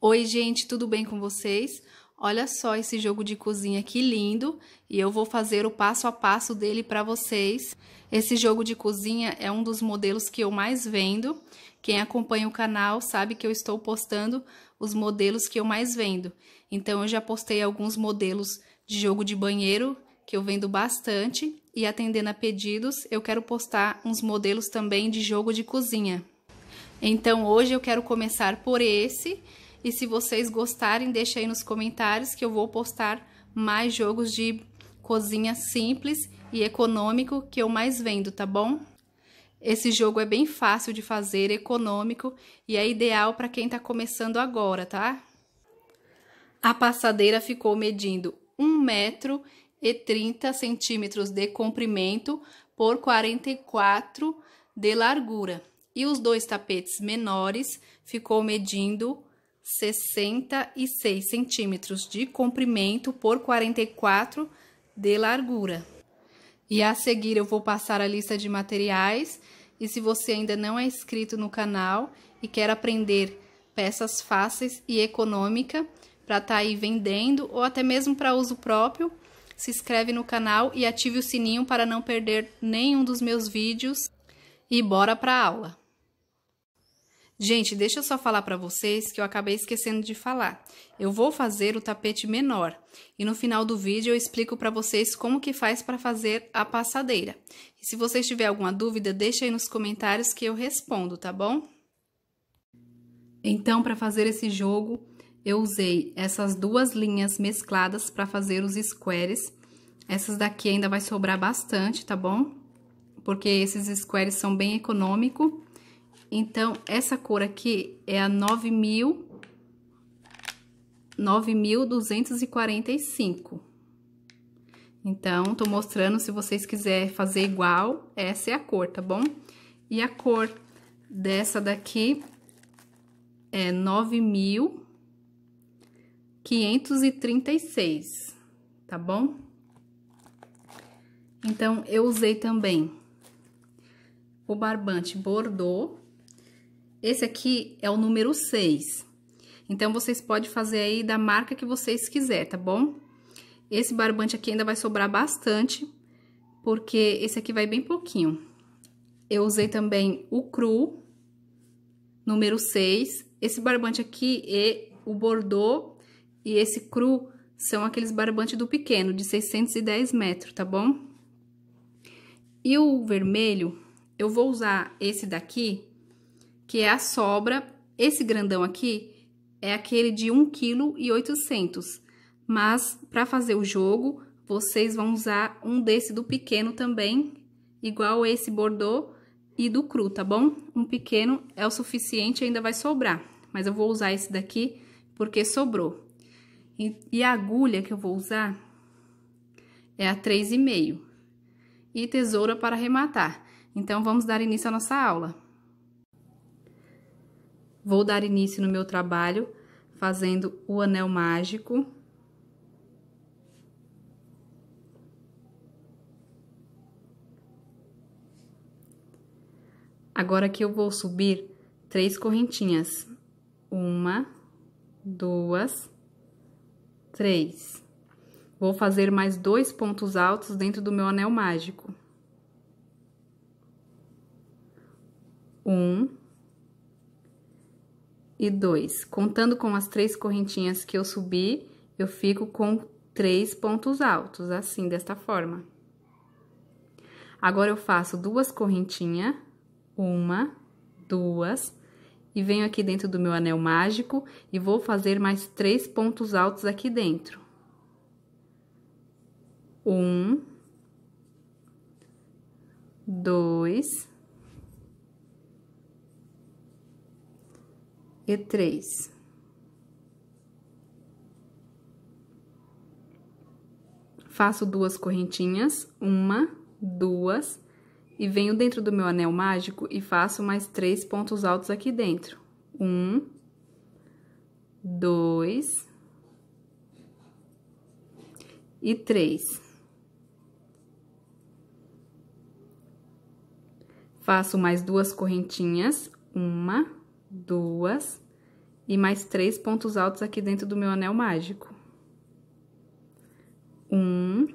Oi, gente, tudo bem com vocês? Olha só esse jogo de cozinha que lindo e eu vou fazer o passo a passo dele para vocês. Esse jogo de cozinha é um dos modelos que eu mais vendo. Quem acompanha o canal sabe que eu estou postando os modelos que eu mais vendo. Então, eu já postei alguns modelos de jogo de banheiro que eu vendo bastante e atendendo a pedidos, eu quero postar uns modelos também de jogo de cozinha. Então, hoje eu quero começar por esse e se vocês gostarem, deixa aí nos comentários que eu vou postar mais jogos de cozinha simples e econômico que eu mais vendo, tá bom? Esse jogo é bem fácil de fazer, econômico e é ideal para quem está começando agora, tá? A passadeira ficou medindo 1 metro e 30 centímetros de comprimento por 44 de largura. E os dois tapetes menores ficou medindo 66 centímetros de comprimento por 44 de largura. E a seguir eu vou passar a lista de materiais e se você ainda não é inscrito no canal e quer aprender peças fáceis e econômica para estar tá aí vendendo ou até mesmo para uso próprio, se inscreve no canal e ative o sininho para não perder nenhum dos meus vídeos e bora para aula. Gente, deixa eu só falar para vocês que eu acabei esquecendo de falar. Eu vou fazer o tapete menor e no final do vídeo eu explico para vocês como que faz para fazer a passadeira. E se vocês tiverem alguma dúvida, deixa aí nos comentários que eu respondo, tá bom? Então, para fazer esse jogo, eu usei essas duas linhas mescladas para fazer os squares. Essas daqui ainda vai sobrar bastante, tá bom? Porque esses squares são bem econômicos. Então, essa cor aqui é a 9.000, 9.245. Então, tô mostrando, se vocês quiserem fazer igual, essa é a cor, tá bom? E a cor dessa daqui é 9.536, tá bom? Então, eu usei também o barbante Bordeaux. Esse aqui é o número 6. Então, vocês podem fazer aí da marca que vocês quiser, tá bom? Esse barbante aqui ainda vai sobrar bastante, porque esse aqui vai bem pouquinho. Eu usei também o cru, número 6. Esse barbante aqui e o bordô e esse cru são aqueles barbantes do pequeno, de 610 metros, tá bom? E o vermelho, eu vou usar esse daqui, que é a sobra. Esse grandão aqui é aquele de 1,8 kg, mas para fazer o jogo, vocês vão usar um desse do pequeno também, igual esse bordô e do cru, tá bom? Um pequeno é o suficiente, ainda vai sobrar, mas eu vou usar esse daqui porque sobrou. E, e a agulha que eu vou usar é a 3,5 e tesoura para arrematar. Então, vamos dar início à nossa aula. Vou dar início no meu trabalho fazendo o anel mágico. Agora que eu vou subir três correntinhas. Uma, duas, três. Vou fazer mais dois pontos altos dentro do meu anel mágico. Um, e 2. Contando com as três correntinhas que eu subi, eu fico com três pontos altos, assim, desta forma. Agora, eu faço duas correntinhas, uma, duas, e venho aqui dentro do meu anel mágico e vou fazer mais três pontos altos aqui dentro. Um, dois, e três. Faço duas correntinhas, uma, duas, e venho dentro do meu anel mágico e faço mais três pontos altos aqui dentro. Um, dois e três. Faço mais duas correntinhas, uma, duas e mais três pontos altos aqui dentro do meu anel mágico. Um,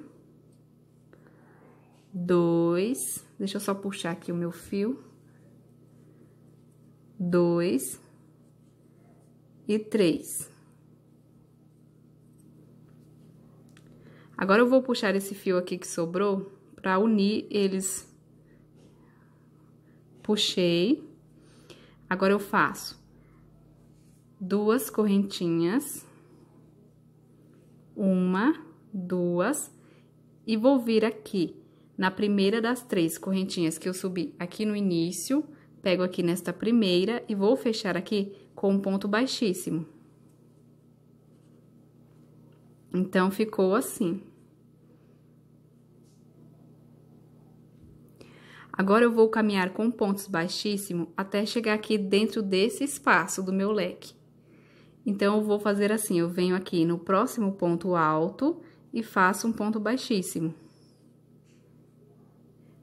dois, deixa eu só puxar aqui o meu fio. Dois e três. Agora eu vou puxar esse fio aqui que sobrou para unir eles. Puxei Agora, eu faço duas correntinhas, uma, duas, e vou vir aqui na primeira das três correntinhas que eu subi aqui no início, pego aqui nesta primeira e vou fechar aqui com um ponto baixíssimo. Então, ficou assim. Agora eu vou caminhar com pontos baixíssimo até chegar aqui dentro desse espaço do meu leque. Então, eu vou fazer assim, eu venho aqui no próximo ponto alto e faço um ponto baixíssimo.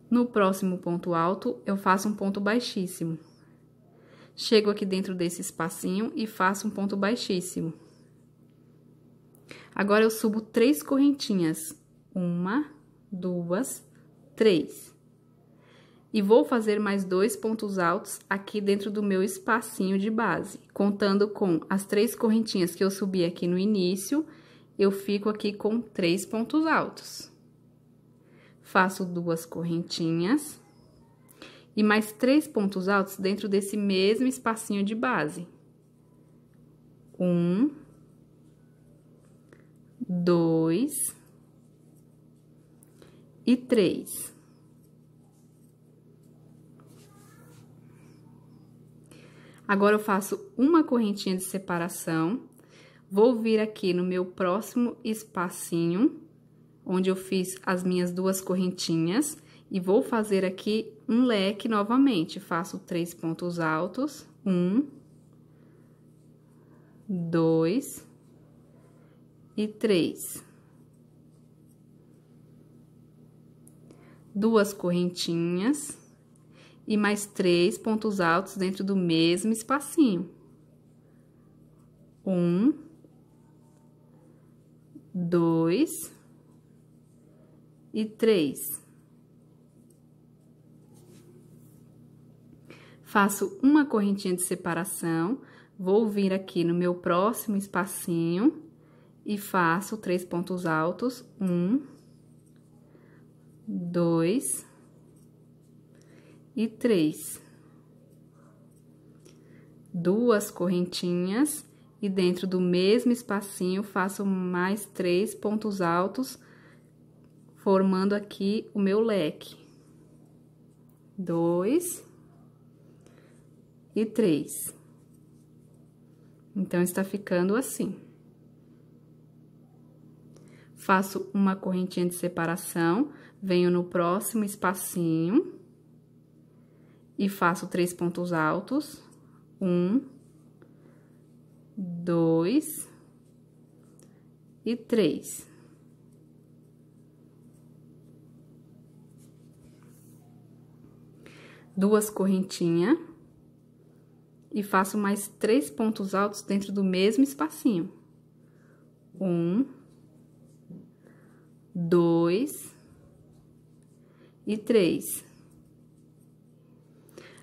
No próximo ponto alto, eu faço um ponto baixíssimo. Chego aqui dentro desse espacinho e faço um ponto baixíssimo. Agora, eu subo três correntinhas. Uma, duas, três. E vou fazer mais dois pontos altos aqui dentro do meu espacinho de base. Contando com as três correntinhas que eu subi aqui no início, eu fico aqui com três pontos altos. Faço duas correntinhas e mais três pontos altos dentro desse mesmo espacinho de base. Um, dois e três. Agora eu faço uma correntinha de separação, vou vir aqui no meu próximo espacinho, onde eu fiz as minhas duas correntinhas, e vou fazer aqui um leque novamente. Faço três pontos altos, um, dois e três. Duas correntinhas e mais três pontos altos dentro do mesmo espacinho. Um, dois e três. Faço uma correntinha de separação, vou vir aqui no meu próximo espacinho e faço três pontos altos, um, dois e três. Duas correntinhas e dentro do mesmo espacinho faço mais três pontos altos, formando aqui o meu leque. Dois e três. Então, está ficando assim. Faço uma correntinha de separação, venho no próximo espacinho e faço três pontos altos. Um, dois e três. Duas correntinhas e faço mais três pontos altos dentro do mesmo espacinho. Um, dois e três.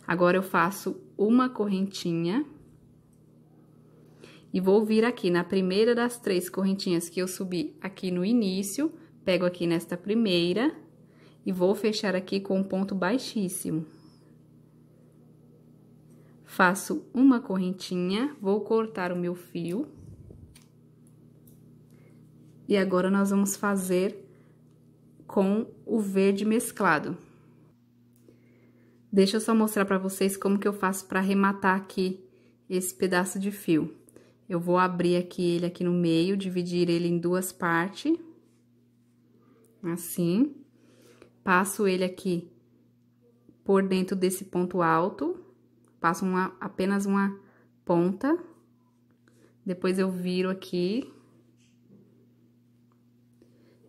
Agora, eu faço uma correntinha e vou vir aqui na primeira das três correntinhas que eu subi aqui no início, pego aqui nesta primeira e vou fechar aqui com um ponto baixíssimo. Faço uma correntinha, vou cortar o meu fio. E agora, nós vamos fazer com o verde mesclado. Deixa eu só mostrar para vocês como que eu faço para arrematar aqui esse pedaço de fio. Eu vou abrir aqui ele aqui no meio, dividir ele em duas partes. Assim. Passo ele aqui por dentro desse ponto alto. Passo uma, apenas uma ponta. Depois eu viro aqui.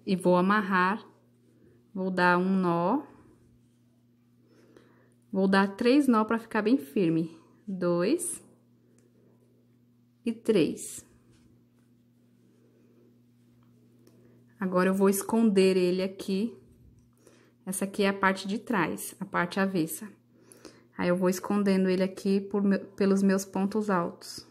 E vou amarrar. Vou dar um nó. Vou dar três nó para ficar bem firme. Dois e três. Agora, eu vou esconder ele aqui. Essa aqui é a parte de trás, a parte avessa. Aí, eu vou escondendo ele aqui por, pelos meus pontos altos.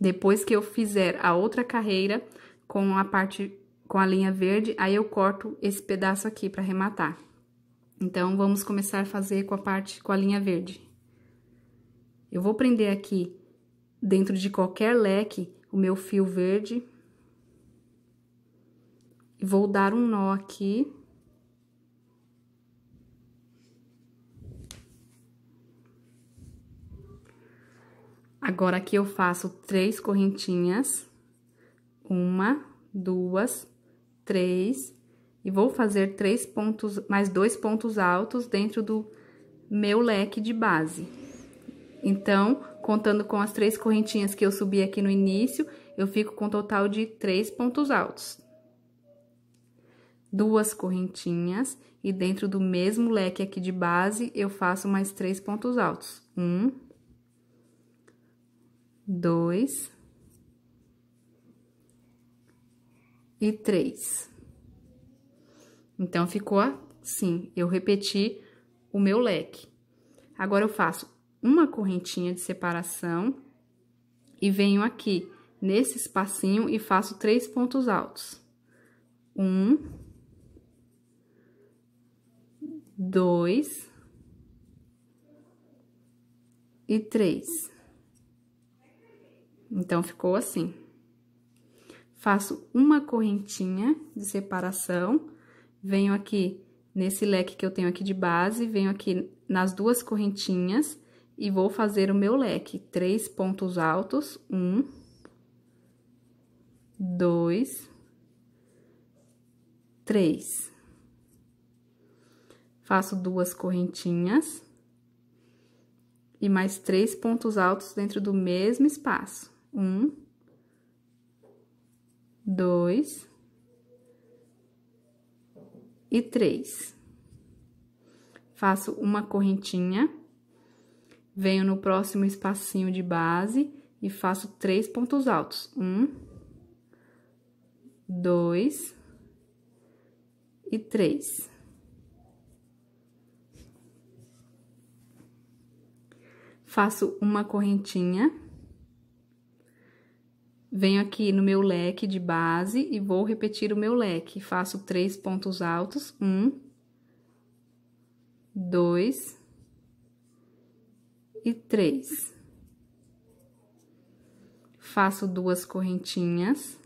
Depois que eu fizer a outra carreira com a parte com a linha verde, aí eu corto esse pedaço aqui para arrematar. Então, vamos começar a fazer com a parte com a linha verde. Eu vou prender aqui dentro de qualquer leque o meu fio verde. e Vou dar um nó aqui. Agora, aqui eu faço três correntinhas. Uma, duas, três. E vou fazer três pontos, mais dois pontos altos dentro do meu leque de base. Então, contando com as três correntinhas que eu subi aqui no início, eu fico com um total de três pontos altos. Duas correntinhas e dentro do mesmo leque aqui de base, eu faço mais três pontos altos. Um, dois e três. Então, ficou assim. Eu repeti o meu leque. Agora, eu faço uma correntinha de separação e venho aqui nesse espacinho e faço três pontos altos. Um, dois e três. Então, ficou assim. Faço uma correntinha de separação, venho aqui nesse leque que eu tenho aqui de base, venho aqui nas duas correntinhas e vou fazer o meu leque. Três pontos altos, um, dois, três. Faço duas correntinhas e mais três pontos altos dentro do mesmo espaço. Um, dois e três. Faço uma correntinha, venho no próximo espacinho de base e faço três pontos altos. Um, dois e três. Faço uma correntinha Venho aqui no meu leque de base e vou repetir o meu leque. Faço três pontos altos. Um, dois e três. Faço duas correntinhas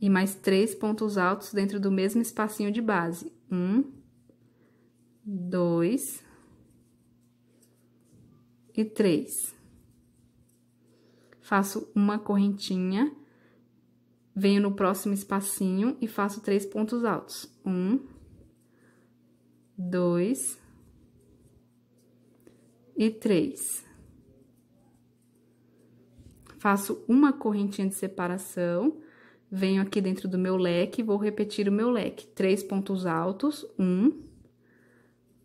e mais três pontos altos dentro do mesmo espacinho de base. Um, dois e três faço uma correntinha, venho no próximo espacinho e faço três pontos altos. Um, dois e três. Faço uma correntinha de separação, venho aqui dentro do meu leque, e vou repetir o meu leque. Três pontos altos, um,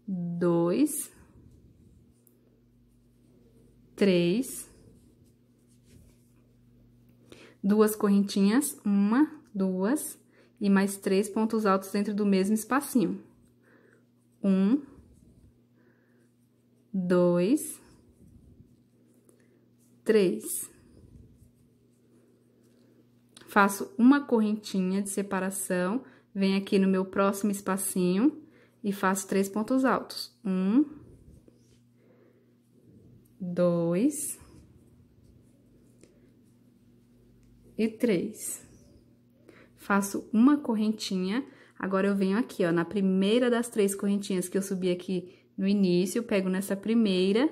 dois, três duas correntinhas, uma, duas, e mais três pontos altos dentro do mesmo espacinho. Um, dois, três. Faço uma correntinha de separação, venho aqui no meu próximo espacinho e faço três pontos altos. Um, dois, e três. Faço uma correntinha. Agora, eu venho aqui, ó, na primeira das três correntinhas que eu subi aqui no início, pego nessa primeira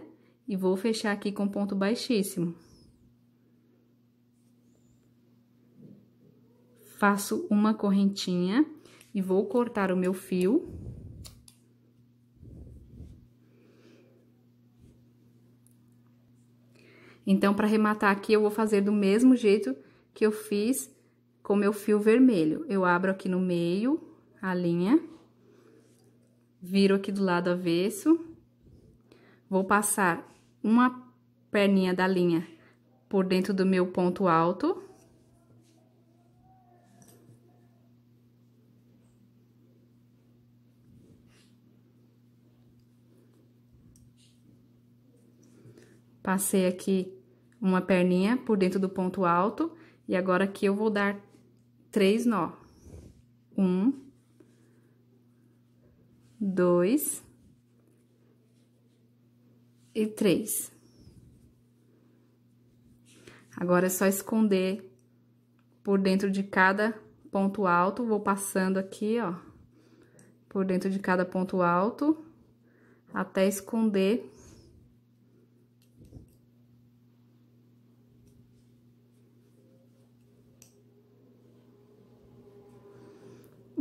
e vou fechar aqui com ponto baixíssimo. Faço uma correntinha e vou cortar o meu fio. Então, para arrematar aqui, eu vou fazer do mesmo jeito que eu fiz com meu fio vermelho. Eu abro aqui no meio a linha, viro aqui do lado avesso, vou passar uma perninha da linha por dentro do meu ponto alto. Passei aqui uma perninha por dentro do ponto alto e agora aqui eu vou dar três nó. Um, dois e três. Agora é só esconder por dentro de cada ponto alto, vou passando aqui, ó, por dentro de cada ponto alto, até esconder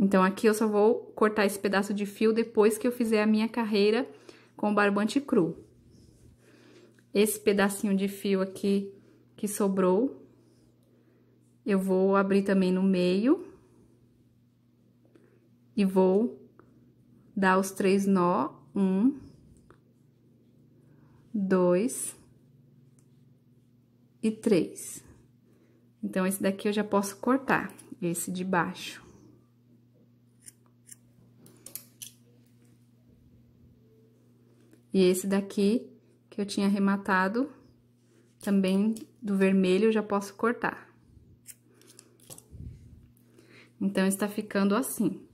Então, aqui eu só vou cortar esse pedaço de fio depois que eu fizer a minha carreira com o barbante cru. Esse pedacinho de fio aqui que sobrou, eu vou abrir também no meio. E vou dar os três nó. Um, dois e três. Então, esse daqui eu já posso cortar, esse de baixo. E esse daqui, que eu tinha arrematado, também do vermelho, eu já posso cortar. Então, está ficando assim.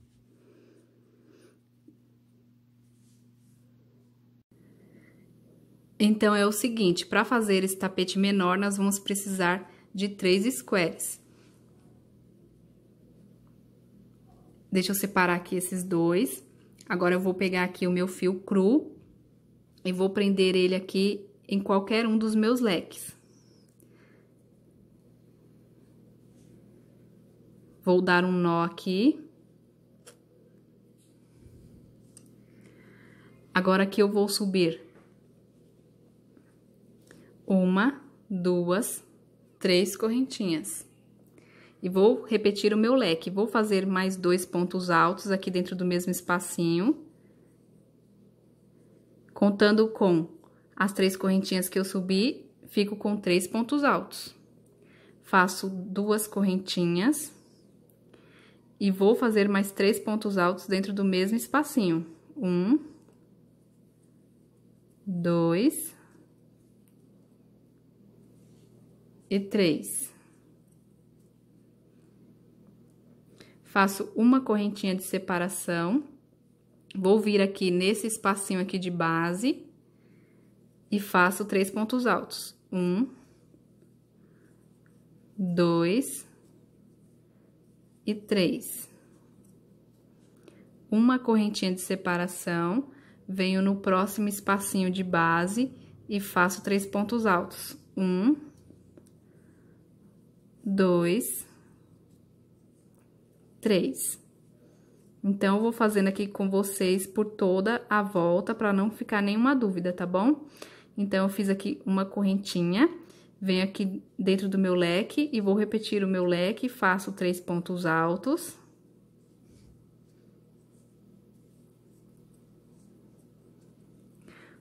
Então, é o seguinte, para fazer esse tapete menor, nós vamos precisar de três squares. Deixa eu separar aqui esses dois. Agora, eu vou pegar aqui o meu fio cru e vou prender ele aqui em qualquer um dos meus leques. Vou dar um nó aqui. Agora aqui eu vou subir uma, duas, três correntinhas. E vou repetir o meu leque. Vou fazer mais dois pontos altos aqui dentro do mesmo espacinho. Contando com as três correntinhas que eu subi, fico com três pontos altos. Faço duas correntinhas e vou fazer mais três pontos altos dentro do mesmo espacinho. Um, dois e três. Faço uma correntinha de separação Vou vir aqui nesse espacinho aqui de base e faço três pontos altos. Um, dois e três. Uma correntinha de separação, venho no próximo espacinho de base e faço três pontos altos. Um, dois, três. Então, eu vou fazendo aqui com vocês por toda a volta, para não ficar nenhuma dúvida, tá bom? Então, eu fiz aqui uma correntinha, venho aqui dentro do meu leque e vou repetir o meu leque, faço três pontos altos.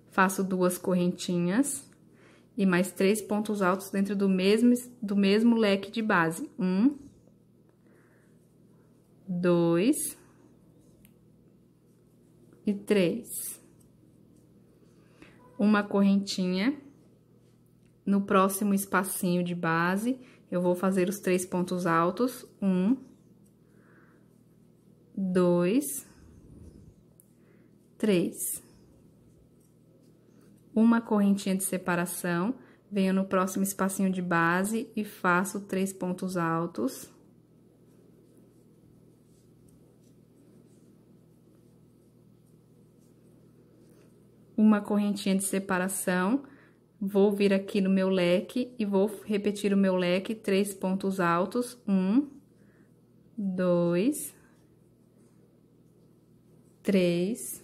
Faço duas correntinhas e mais três pontos altos dentro do mesmo, do mesmo leque de base. Um, dois e três. Uma correntinha. No próximo espacinho de base, eu vou fazer os três pontos altos. Um, dois, três. Uma correntinha de separação, venho no próximo espacinho de base e faço três pontos altos. uma correntinha de separação, vou vir aqui no meu leque e vou repetir o meu leque, três pontos altos, um, dois, três,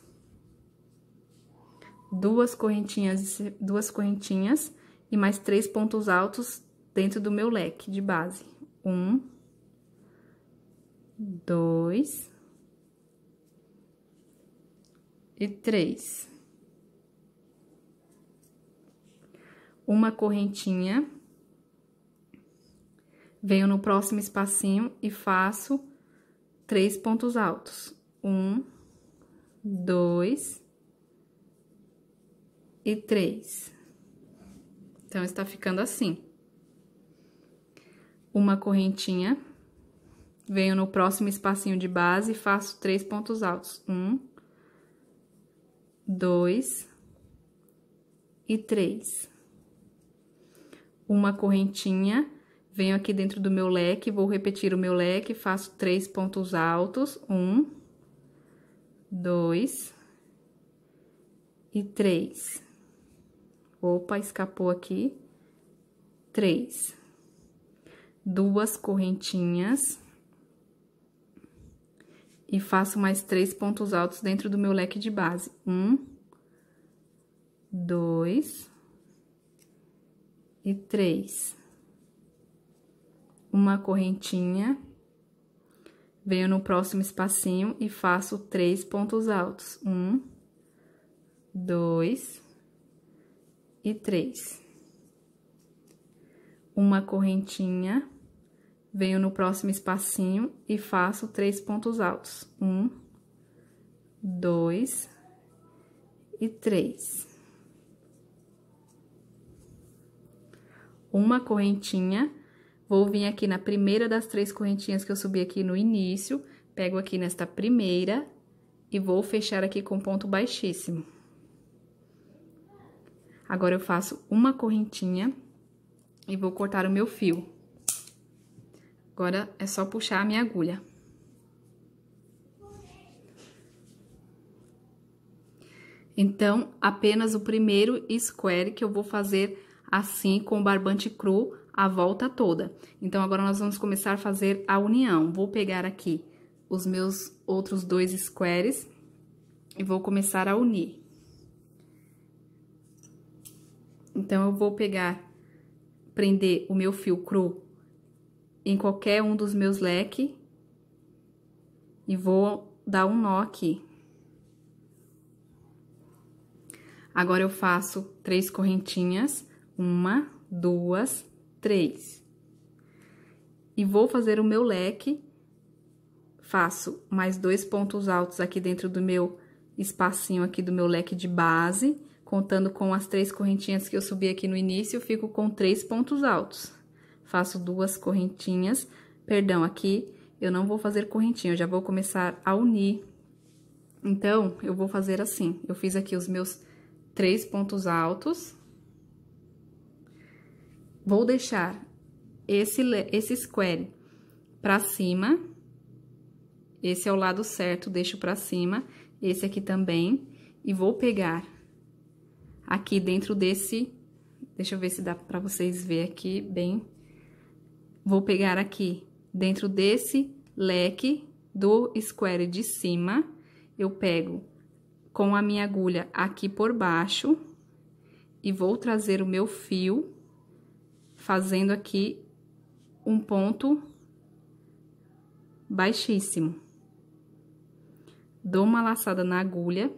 duas correntinhas, duas correntinhas e mais três pontos altos dentro do meu leque de base. Um, dois e três. uma correntinha, venho no próximo espacinho e faço três pontos altos. Um, dois e três. Então, está ficando assim. Uma correntinha, venho no próximo espacinho de base e faço três pontos altos. Um, dois e três uma correntinha, venho aqui dentro do meu leque, vou repetir o meu leque, faço três pontos altos, um, dois e três. Opa, escapou aqui. Três. Duas correntinhas. E faço mais três pontos altos dentro do meu leque de base. Um, dois e três. Uma correntinha, venho no próximo espacinho e faço três pontos altos. Um, dois e três. Uma correntinha, venho no próximo espacinho e faço três pontos altos. Um, dois e três uma correntinha, vou vir aqui na primeira das três correntinhas que eu subi aqui no início, pego aqui nesta primeira e vou fechar aqui com ponto baixíssimo. Agora, eu faço uma correntinha e vou cortar o meu fio. Agora, é só puxar a minha agulha. Então, apenas o primeiro square que eu vou fazer assim com o barbante cru a volta toda. Então, agora nós vamos começar a fazer a união. Vou pegar aqui os meus outros dois squares e vou começar a unir. Então, eu vou pegar, prender o meu fio cru em qualquer um dos meus leques e vou dar um nó aqui. Agora, eu faço três correntinhas uma, duas, três. E vou fazer o meu leque. Faço mais dois pontos altos aqui dentro do meu espacinho aqui do meu leque de base. Contando com as três correntinhas que eu subi aqui no início, fico com três pontos altos. Faço duas correntinhas. Perdão, aqui eu não vou fazer correntinha, eu já vou começar a unir. Então, eu vou fazer assim. Eu fiz aqui os meus três pontos altos vou deixar esse, esse square pra cima. Esse é o lado certo, deixo pra cima. Esse aqui também. E vou pegar aqui dentro desse... Deixa eu ver se dá pra vocês ver aqui bem. Vou pegar aqui dentro desse leque do square de cima. Eu pego com a minha agulha aqui por baixo. E vou trazer o meu fio fazendo aqui um ponto baixíssimo. Dou uma laçada na agulha,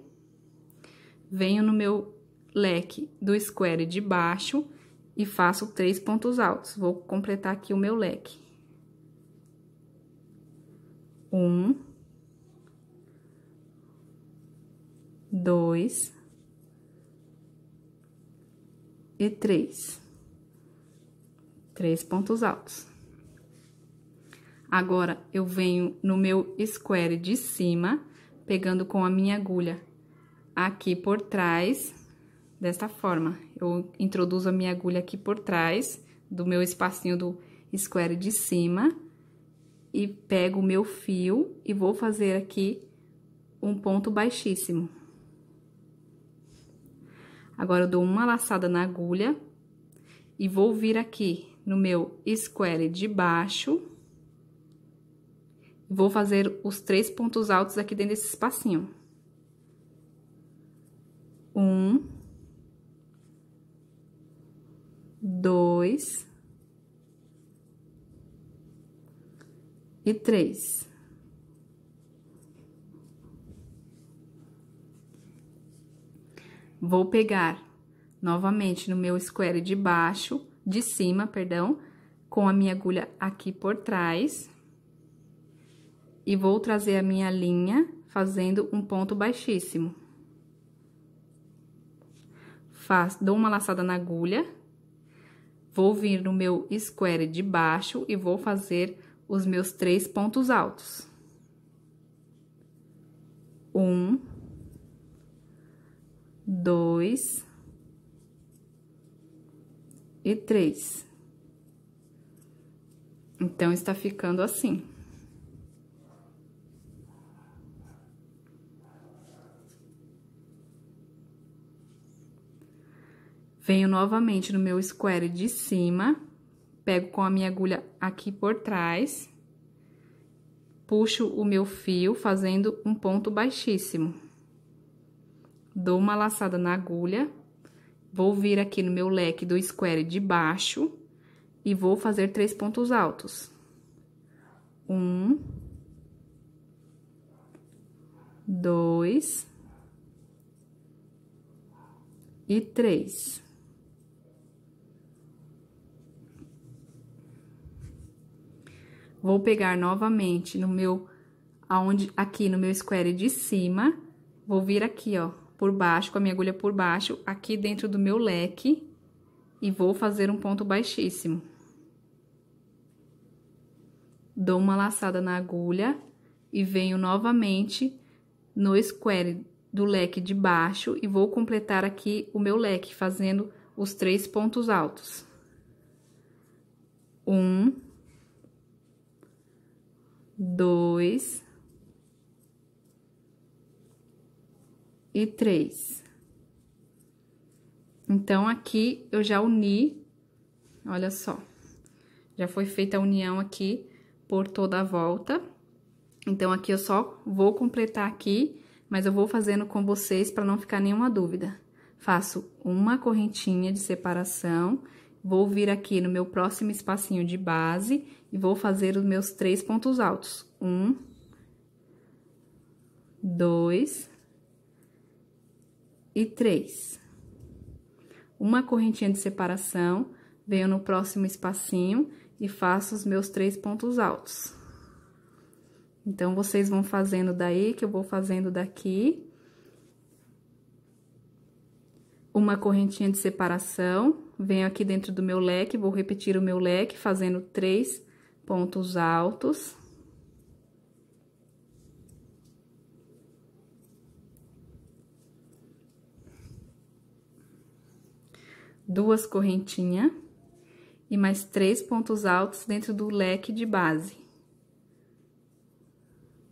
venho no meu leque do square de baixo e faço três pontos altos. Vou completar aqui o meu leque. Um. Dois. E três. Três pontos altos. Agora, eu venho no meu square de cima, pegando com a minha agulha aqui por trás, desta forma. Eu introduzo a minha agulha aqui por trás do meu espacinho do square de cima e pego o meu fio e vou fazer aqui um ponto baixíssimo. Agora, eu dou uma laçada na agulha e vou vir aqui no meu square de baixo. Vou fazer os três pontos altos aqui dentro desse espacinho. Um. Dois. E três. Vou pegar novamente no meu square de baixo de cima, perdão, com a minha agulha aqui por trás. E vou trazer a minha linha fazendo um ponto baixíssimo. faço, dou uma laçada na agulha, vou vir no meu square de baixo e vou fazer os meus três pontos altos. Um, dois, e três. Então, está ficando assim. Venho novamente no meu square de cima, pego com a minha agulha aqui por trás, puxo o meu fio fazendo um ponto baixíssimo. Dou uma laçada na agulha Vou vir aqui no meu leque do square de baixo e vou fazer três pontos altos. Um. Dois. E três. Vou pegar novamente no meu, aonde, aqui no meu square de cima, vou vir aqui, ó, por baixo, com a minha agulha por baixo, aqui dentro do meu leque, e vou fazer um ponto baixíssimo. Dou uma laçada na agulha e venho novamente no square do leque de baixo e vou completar aqui o meu leque, fazendo os três pontos altos. Um, dois, e três. Então, aqui eu já uni, olha só, já foi feita a união aqui por toda a volta. Então, aqui eu só vou completar aqui, mas eu vou fazendo com vocês para não ficar nenhuma dúvida. Faço uma correntinha de separação, vou vir aqui no meu próximo espacinho de base e vou fazer os meus três pontos altos. Um, dois, e três. Uma correntinha de separação, venho no próximo espacinho e faço os meus três pontos altos. Então, vocês vão fazendo daí, que eu vou fazendo daqui. Uma correntinha de separação, venho aqui dentro do meu leque, vou repetir o meu leque, fazendo três pontos altos. duas correntinhas e mais três pontos altos dentro do leque de base.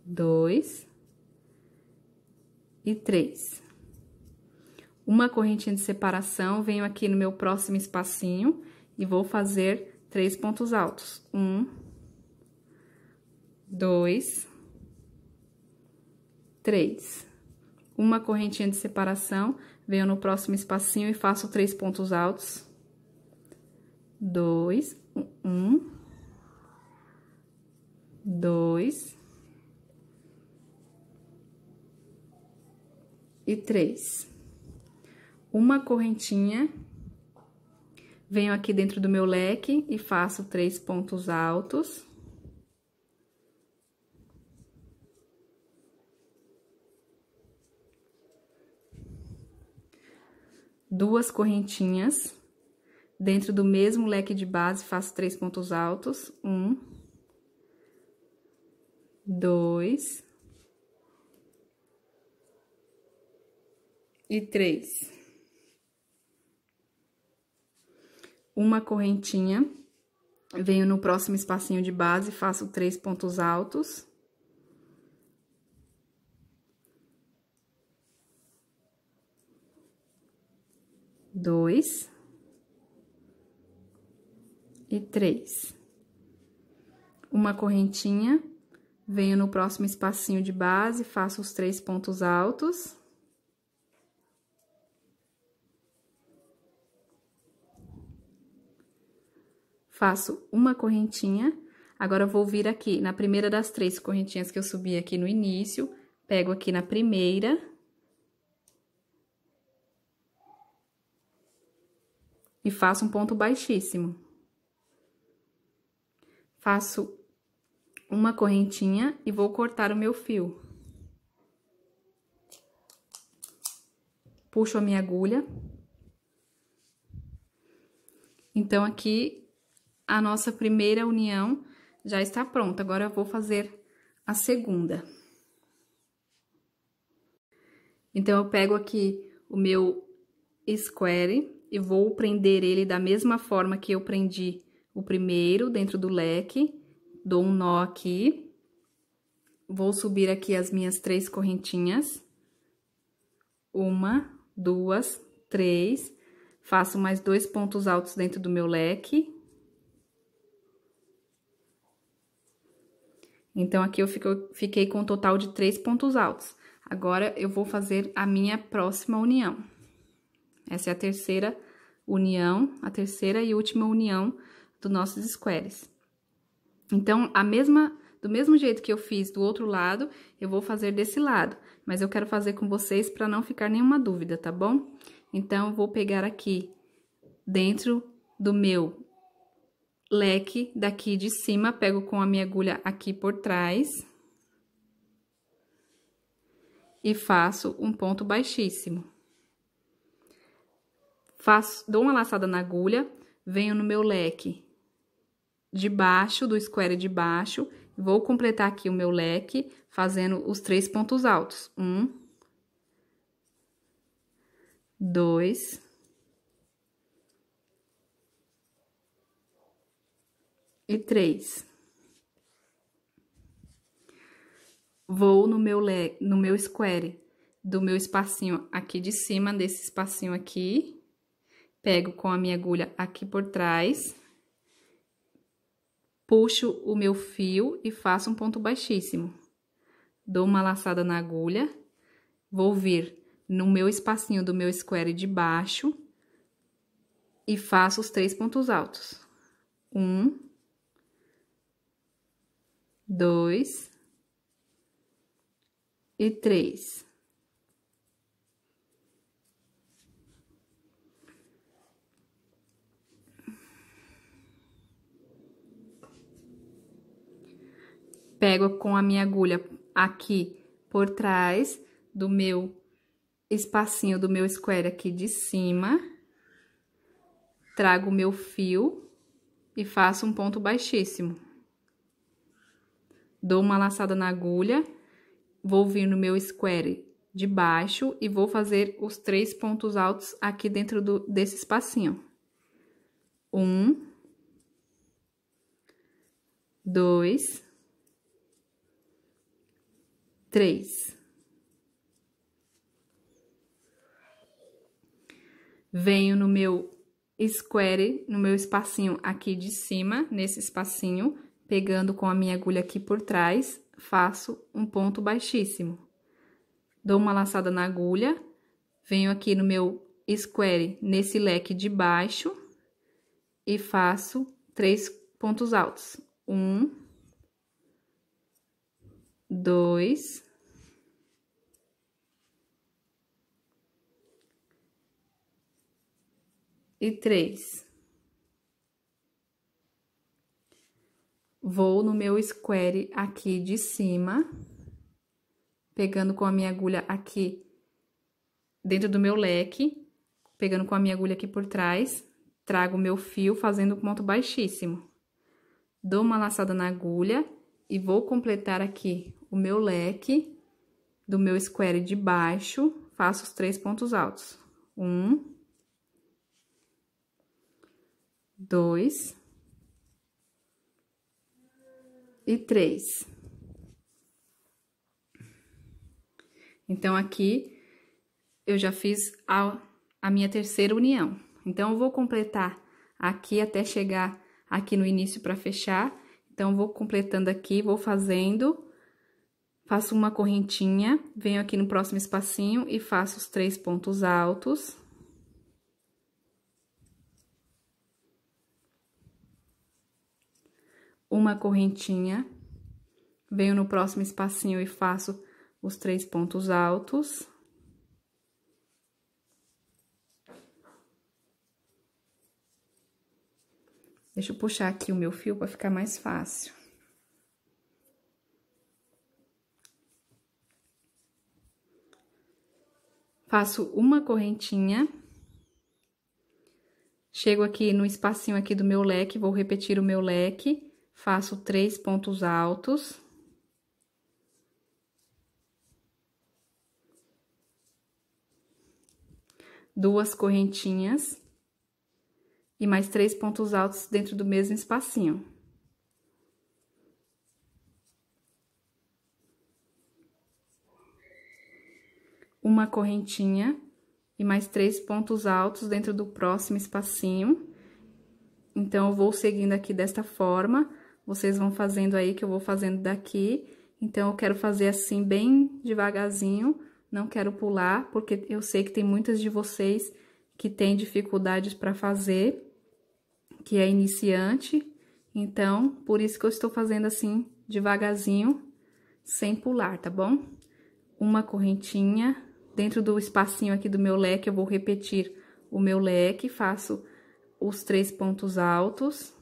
Dois e três. Uma correntinha de separação, venho aqui no meu próximo espacinho e vou fazer três pontos altos. Um, dois, três. Uma correntinha de separação, Venho no próximo espacinho e faço três pontos altos. Dois, um, dois e três. Uma correntinha, venho aqui dentro do meu leque e faço três pontos altos. duas correntinhas. Dentro do mesmo leque de base, faço três pontos altos. Um, dois e três. Uma correntinha, venho no próximo espacinho de base, faço três pontos altos. dois e três. Uma correntinha, venho no próximo espacinho de base, faço os três pontos altos. Faço uma correntinha, agora vou vir aqui na primeira das três correntinhas que eu subi aqui no início, pego aqui na primeira e faço um ponto baixíssimo. Faço uma correntinha e vou cortar o meu fio. Puxo a minha agulha. Então, aqui a nossa primeira união já está pronta. Agora, eu vou fazer a segunda. Então, eu pego aqui o meu square e vou prender ele da mesma forma que eu prendi o primeiro dentro do leque. Dou um nó aqui. Vou subir aqui as minhas três correntinhas. Uma, duas, três. Faço mais dois pontos altos dentro do meu leque. Então, aqui eu fico, fiquei com um total de três pontos altos. Agora, eu vou fazer a minha próxima união. Essa é a terceira união, a terceira e última união dos nossos squares. Então, a mesma, do mesmo jeito que eu fiz do outro lado, eu vou fazer desse lado. Mas eu quero fazer com vocês para não ficar nenhuma dúvida, tá bom? Então, eu vou pegar aqui dentro do meu leque daqui de cima, pego com a minha agulha aqui por trás e faço um ponto baixíssimo faço, dou uma laçada na agulha, venho no meu leque de baixo, do square de baixo, vou completar aqui o meu leque fazendo os três pontos altos. Um, dois, e três. Vou no meu, le... no meu square, do meu espacinho aqui de cima, desse espacinho aqui, pego com a minha agulha aqui por trás, puxo o meu fio e faço um ponto baixíssimo. Dou uma laçada na agulha, vou vir no meu espacinho do meu square de baixo e faço os três pontos altos. Um, dois e três. Pego com a minha agulha aqui por trás do meu espacinho do meu square aqui de cima. Trago o meu fio e faço um ponto baixíssimo. Dou uma laçada na agulha, vou vir no meu square de baixo e vou fazer os três pontos altos aqui dentro do, desse espacinho. Um, dois, três. Venho no meu square, no meu espacinho aqui de cima, nesse espacinho, pegando com a minha agulha aqui por trás, faço um ponto baixíssimo. Dou uma laçada na agulha, venho aqui no meu square, nesse leque de baixo, e faço três pontos altos. Um, dois, e três. Vou no meu square aqui de cima, pegando com a minha agulha aqui dentro do meu leque, pegando com a minha agulha aqui por trás, trago meu fio fazendo ponto baixíssimo. Dou uma laçada na agulha e vou completar aqui o meu leque do meu square de baixo, faço os três pontos altos. Um, dois e três. Então, aqui eu já fiz a, a minha terceira união. Então, eu vou completar aqui até chegar aqui no início para fechar. Então, vou completando aqui, vou fazendo, faço uma correntinha, venho aqui no próximo espacinho e faço os três pontos altos. uma correntinha, venho no próximo espacinho e faço os três pontos altos. Deixa eu puxar aqui o meu fio para ficar mais fácil. Faço uma correntinha. Chego aqui no espacinho aqui do meu leque, vou repetir o meu leque faço três pontos altos. Duas correntinhas. E mais três pontos altos dentro do mesmo espacinho. Uma correntinha e mais três pontos altos dentro do próximo espacinho. Então, eu vou seguindo aqui desta forma vocês vão fazendo aí, que eu vou fazendo daqui. Então, eu quero fazer assim, bem devagarzinho, não quero pular, porque eu sei que tem muitas de vocês que têm dificuldades para fazer, que é iniciante. Então, por isso que eu estou fazendo assim, devagarzinho, sem pular, tá bom? Uma correntinha, dentro do espacinho aqui do meu leque, eu vou repetir o meu leque, faço os três pontos altos,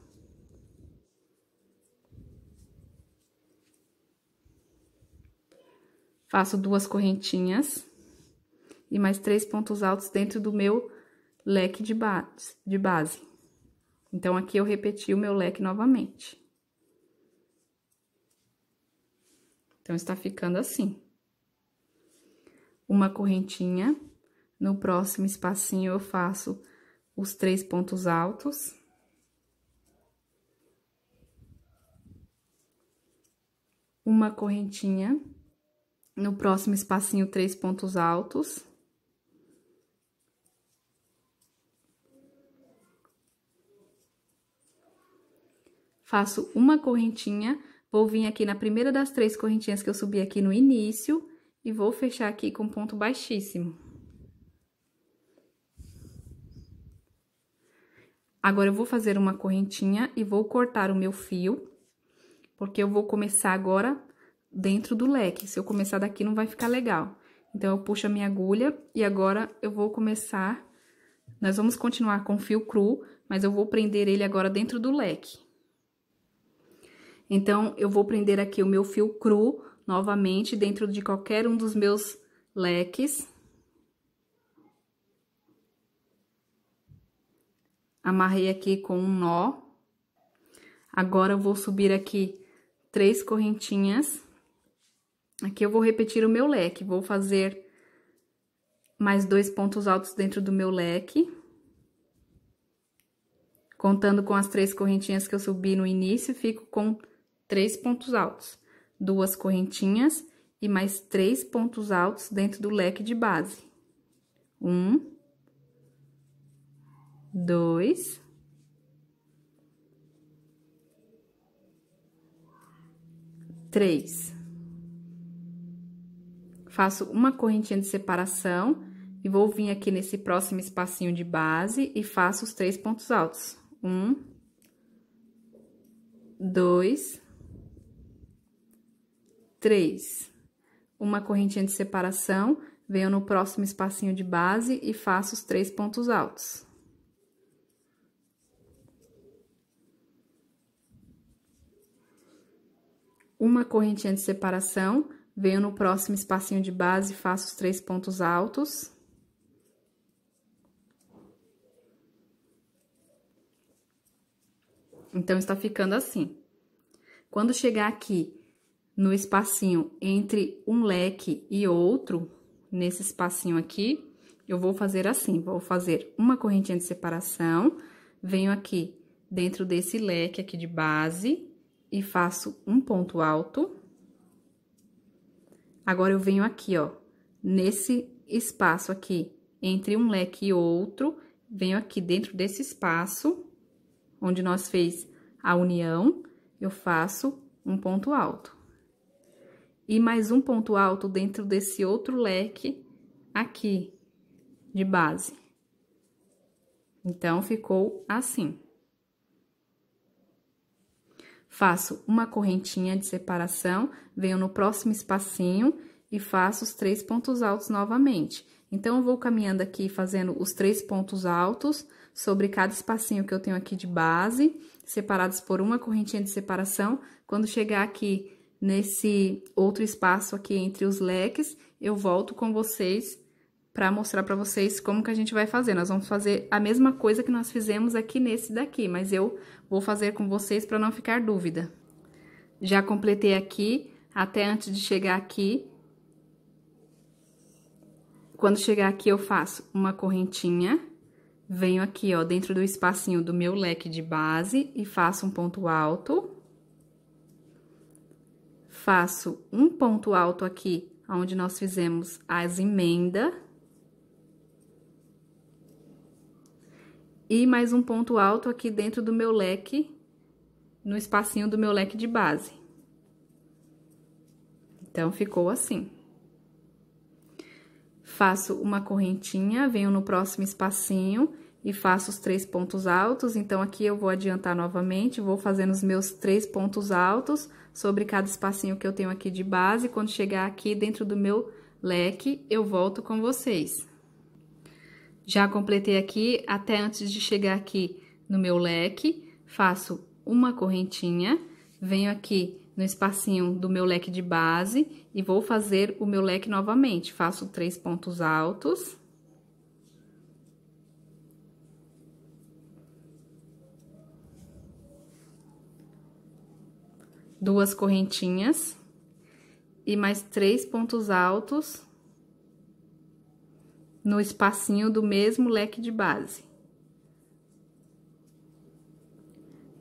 Faço duas correntinhas e mais três pontos altos dentro do meu leque de base. De base. Então, aqui eu repeti o meu leque novamente. Então, está ficando assim. Uma correntinha. No próximo espacinho, eu faço os três pontos altos. Uma correntinha. No próximo espacinho, três pontos altos. Faço uma correntinha, vou vir aqui na primeira das três correntinhas que eu subi aqui no início e vou fechar aqui com ponto baixíssimo. Agora, eu vou fazer uma correntinha e vou cortar o meu fio, porque eu vou começar agora dentro do leque. Se eu começar daqui, não vai ficar legal. Então, eu puxo a minha agulha e agora eu vou começar... Nós vamos continuar com o fio cru, mas eu vou prender ele agora dentro do leque. Então, eu vou prender aqui o meu fio cru novamente dentro de qualquer um dos meus leques. Amarrei aqui com um nó. Agora, eu vou subir aqui três correntinhas. Aqui eu vou repetir o meu leque, vou fazer mais dois pontos altos dentro do meu leque. Contando com as três correntinhas que eu subi no início, fico com três pontos altos. Duas correntinhas e mais três pontos altos dentro do leque de base. Um, dois, três faço uma correntinha de separação e vou vir aqui nesse próximo espacinho de base e faço os três pontos altos. Um, dois, três. Uma correntinha de separação, venho no próximo espacinho de base e faço os três pontos altos. Uma correntinha de separação, Venho no próximo espacinho de base, faço os três pontos altos. Então, está ficando assim. Quando chegar aqui no espacinho entre um leque e outro, nesse espacinho aqui, eu vou fazer assim, vou fazer uma correntinha de separação, venho aqui dentro desse leque aqui de base e faço um ponto alto. Agora, eu venho aqui, ó, nesse espaço aqui, entre um leque e outro, venho aqui dentro desse espaço, onde nós fez a união, eu faço um ponto alto. E mais um ponto alto dentro desse outro leque aqui, de base. Então, ficou assim. Faço uma correntinha de separação, venho no próximo espacinho e faço os três pontos altos novamente. Então, eu vou caminhando aqui fazendo os três pontos altos sobre cada espacinho que eu tenho aqui de base, separados por uma correntinha de separação. Quando chegar aqui nesse outro espaço aqui entre os leques, eu volto com vocês para mostrar para vocês como que a gente vai fazer. Nós vamos fazer a mesma coisa que nós fizemos aqui nesse daqui, mas eu vou fazer com vocês para não ficar dúvida. Já completei aqui, até antes de chegar aqui. Quando chegar aqui, eu faço uma correntinha, venho aqui, ó, dentro do espacinho do meu leque de base e faço um ponto alto. Faço um ponto alto aqui, onde nós fizemos as emendas E mais um ponto alto aqui dentro do meu leque, no espacinho do meu leque de base. Então, ficou assim. Faço uma correntinha, venho no próximo espacinho e faço os três pontos altos. Então, aqui eu vou adiantar novamente, vou fazendo os meus três pontos altos sobre cada espacinho que eu tenho aqui de base. Quando chegar aqui dentro do meu leque, eu volto com vocês. Já completei aqui, até antes de chegar aqui no meu leque, faço uma correntinha, venho aqui no espacinho do meu leque de base e vou fazer o meu leque novamente. Faço três pontos altos. Duas correntinhas e mais três pontos altos no espacinho do mesmo leque de base.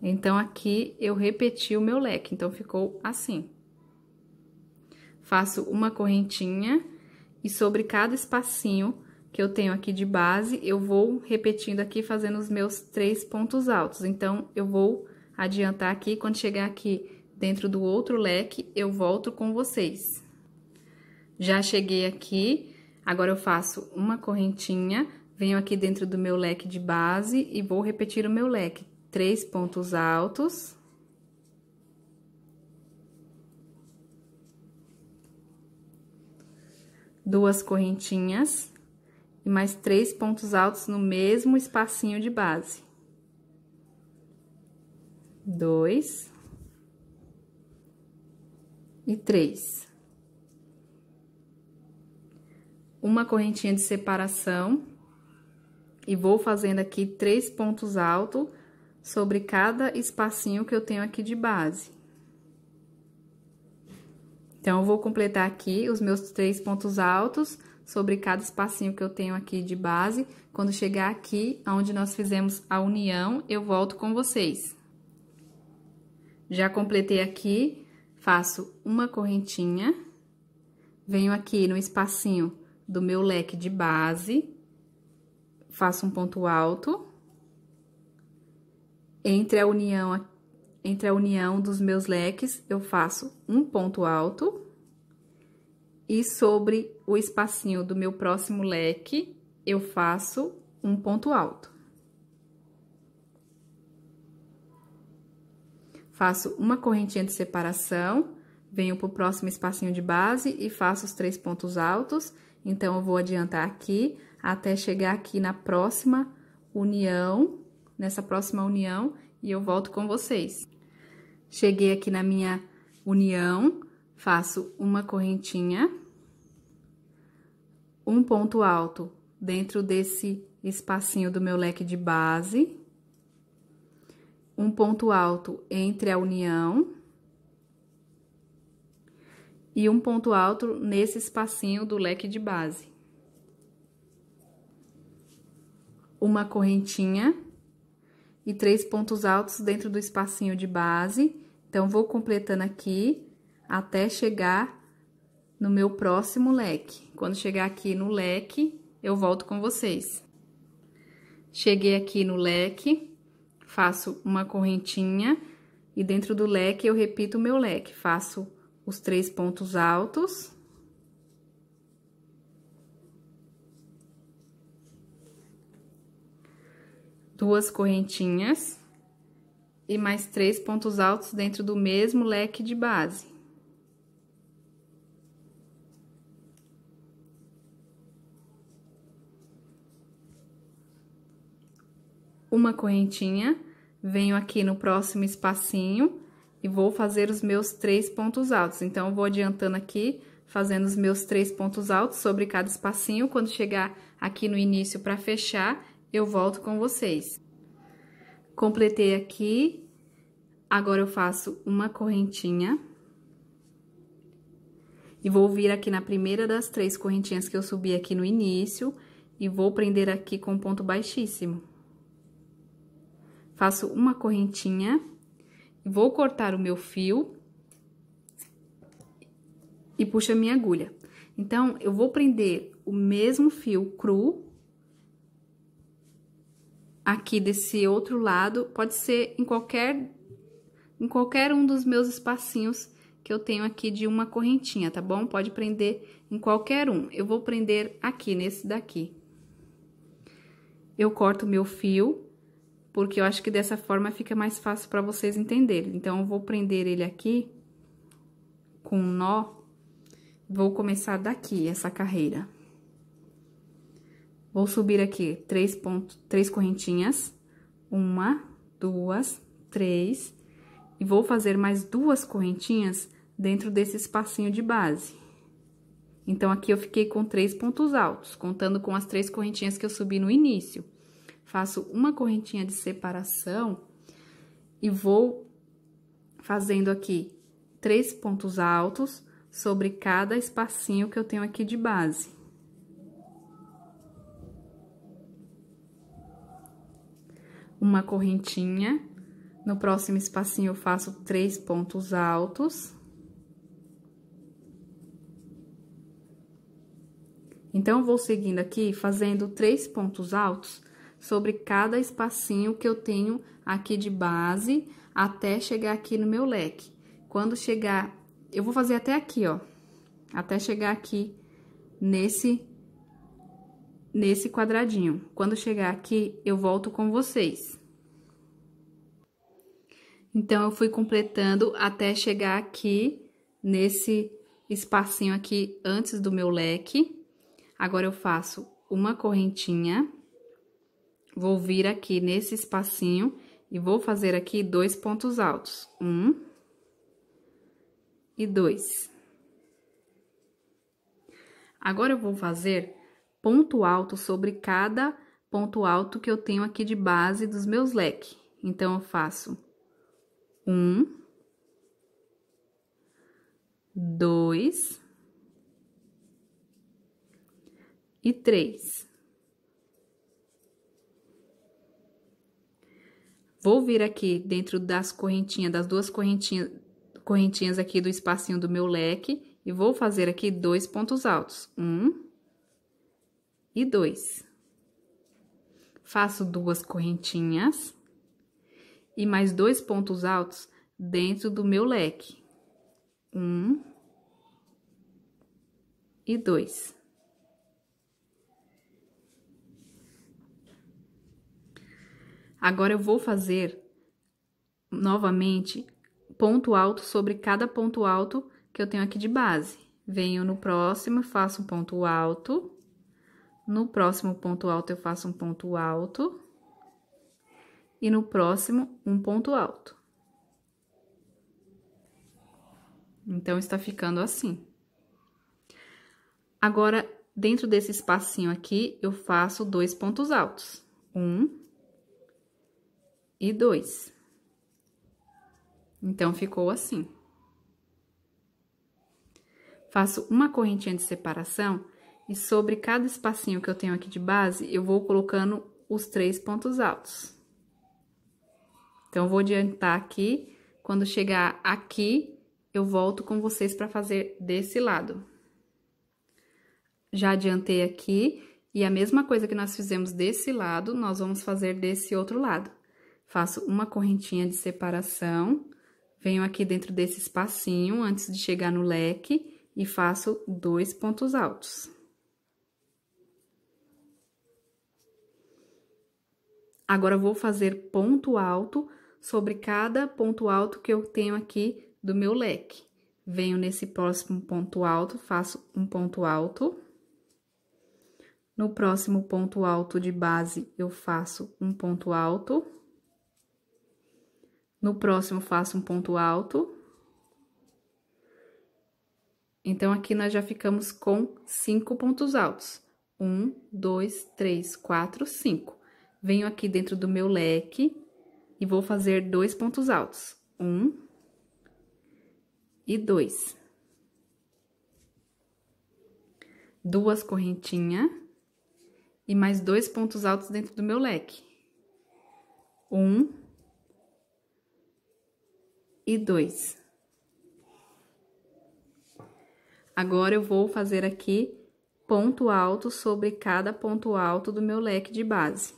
Então, aqui eu repeti o meu leque, então ficou assim. Faço uma correntinha e sobre cada espacinho que eu tenho aqui de base, eu vou repetindo aqui, fazendo os meus três pontos altos. Então, eu vou adiantar aqui, quando chegar aqui dentro do outro leque, eu volto com vocês. Já cheguei aqui, Agora, eu faço uma correntinha, venho aqui dentro do meu leque de base e vou repetir o meu leque. Três pontos altos. Duas correntinhas. E mais três pontos altos no mesmo espacinho de base. Dois. E três. uma correntinha de separação e vou fazendo aqui três pontos altos sobre cada espacinho que eu tenho aqui de base. Então, eu vou completar aqui os meus três pontos altos sobre cada espacinho que eu tenho aqui de base. Quando chegar aqui, onde nós fizemos a união, eu volto com vocês. Já completei aqui, faço uma correntinha, venho aqui no espacinho do meu leque de base, faço um ponto alto entre a união entre a união dos meus leques, eu faço um ponto alto e sobre o espacinho do meu próximo leque, eu faço um ponto alto. Faço uma correntinha de separação, venho para o próximo espacinho de base e faço os três pontos altos então, eu vou adiantar aqui até chegar aqui na próxima união, nessa próxima união, e eu volto com vocês. Cheguei aqui na minha união, faço uma correntinha, um ponto alto dentro desse espacinho do meu leque de base, um ponto alto entre a união, e um ponto alto nesse espacinho do leque de base. Uma correntinha e três pontos altos dentro do espacinho de base. Então, vou completando aqui até chegar no meu próximo leque. Quando chegar aqui no leque, eu volto com vocês. Cheguei aqui no leque, faço uma correntinha e dentro do leque eu repito o meu leque. Faço os três pontos altos. Duas correntinhas e mais três pontos altos dentro do mesmo leque de base. Uma correntinha, venho aqui no próximo espacinho e vou fazer os meus três pontos altos. Então, eu vou adiantando aqui, fazendo os meus três pontos altos sobre cada espacinho. Quando chegar aqui no início para fechar, eu volto com vocês. Completei aqui, agora eu faço uma correntinha. E vou vir aqui na primeira das três correntinhas que eu subi aqui no início, e vou prender aqui com ponto baixíssimo. Faço uma correntinha Vou cortar o meu fio e puxo a minha agulha. Então, eu vou prender o mesmo fio cru aqui desse outro lado, pode ser em qualquer, em qualquer um dos meus espacinhos que eu tenho aqui de uma correntinha, tá bom? Pode prender em qualquer um. Eu vou prender aqui, nesse daqui. Eu corto meu fio porque eu acho que dessa forma fica mais fácil para vocês entenderem. Então, eu vou prender ele aqui com um nó, vou começar daqui essa carreira. Vou subir aqui três, ponto, três correntinhas, uma, duas, três, e vou fazer mais duas correntinhas dentro desse espacinho de base. Então, aqui eu fiquei com três pontos altos, contando com as três correntinhas que eu subi no início faço uma correntinha de separação e vou fazendo aqui três pontos altos sobre cada espacinho que eu tenho aqui de base. Uma correntinha, no próximo espacinho eu faço três pontos altos. Então, vou seguindo aqui, fazendo três pontos altos sobre cada espacinho que eu tenho aqui de base até chegar aqui no meu leque. Quando chegar, eu vou fazer até aqui, ó, até chegar aqui nesse nesse quadradinho. Quando chegar aqui, eu volto com vocês. Então, eu fui completando até chegar aqui nesse espacinho aqui antes do meu leque. Agora, eu faço uma correntinha. Vou vir aqui nesse espacinho e vou fazer aqui dois pontos altos. Um e dois. Agora, eu vou fazer ponto alto sobre cada ponto alto que eu tenho aqui de base dos meus leques. Então, eu faço um, dois e três. Vou vir aqui dentro das correntinhas, das duas correntinhas, correntinhas aqui do espacinho do meu leque e vou fazer aqui dois pontos altos. Um e dois. Faço duas correntinhas e mais dois pontos altos dentro do meu leque. Um e dois. Agora eu vou fazer novamente ponto alto sobre cada ponto alto que eu tenho aqui de base. Venho no próximo, faço um ponto alto. No próximo ponto alto, eu faço um ponto alto. E no próximo, um ponto alto. Então, está ficando assim. Agora, dentro desse espacinho aqui, eu faço dois pontos altos. Um e 2. Então, ficou assim. Faço uma correntinha de separação e sobre cada espacinho que eu tenho aqui de base, eu vou colocando os três pontos altos. Então, eu vou adiantar aqui, quando chegar aqui, eu volto com vocês para fazer desse lado. Já adiantei aqui, e a mesma coisa que nós fizemos desse lado, nós vamos fazer desse outro lado faço uma correntinha de separação, venho aqui dentro desse espacinho antes de chegar no leque e faço dois pontos altos. Agora, vou fazer ponto alto sobre cada ponto alto que eu tenho aqui do meu leque. Venho nesse próximo ponto alto, faço um ponto alto. No próximo ponto alto de base, eu faço um ponto alto. No próximo, faço um ponto alto. Então, aqui nós já ficamos com cinco pontos altos. Um, dois, três, quatro, cinco. Venho aqui dentro do meu leque e vou fazer dois pontos altos. Um e dois. Duas correntinhas e mais dois pontos altos dentro do meu leque. Um e dois. Agora, eu vou fazer aqui ponto alto sobre cada ponto alto do meu leque de base.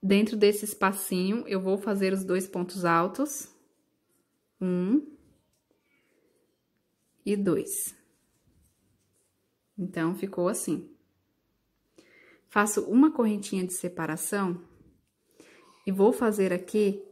Dentro desse espacinho, eu vou fazer os dois pontos altos. Um. E dois. Então, ficou assim faço uma correntinha de separação e vou fazer aqui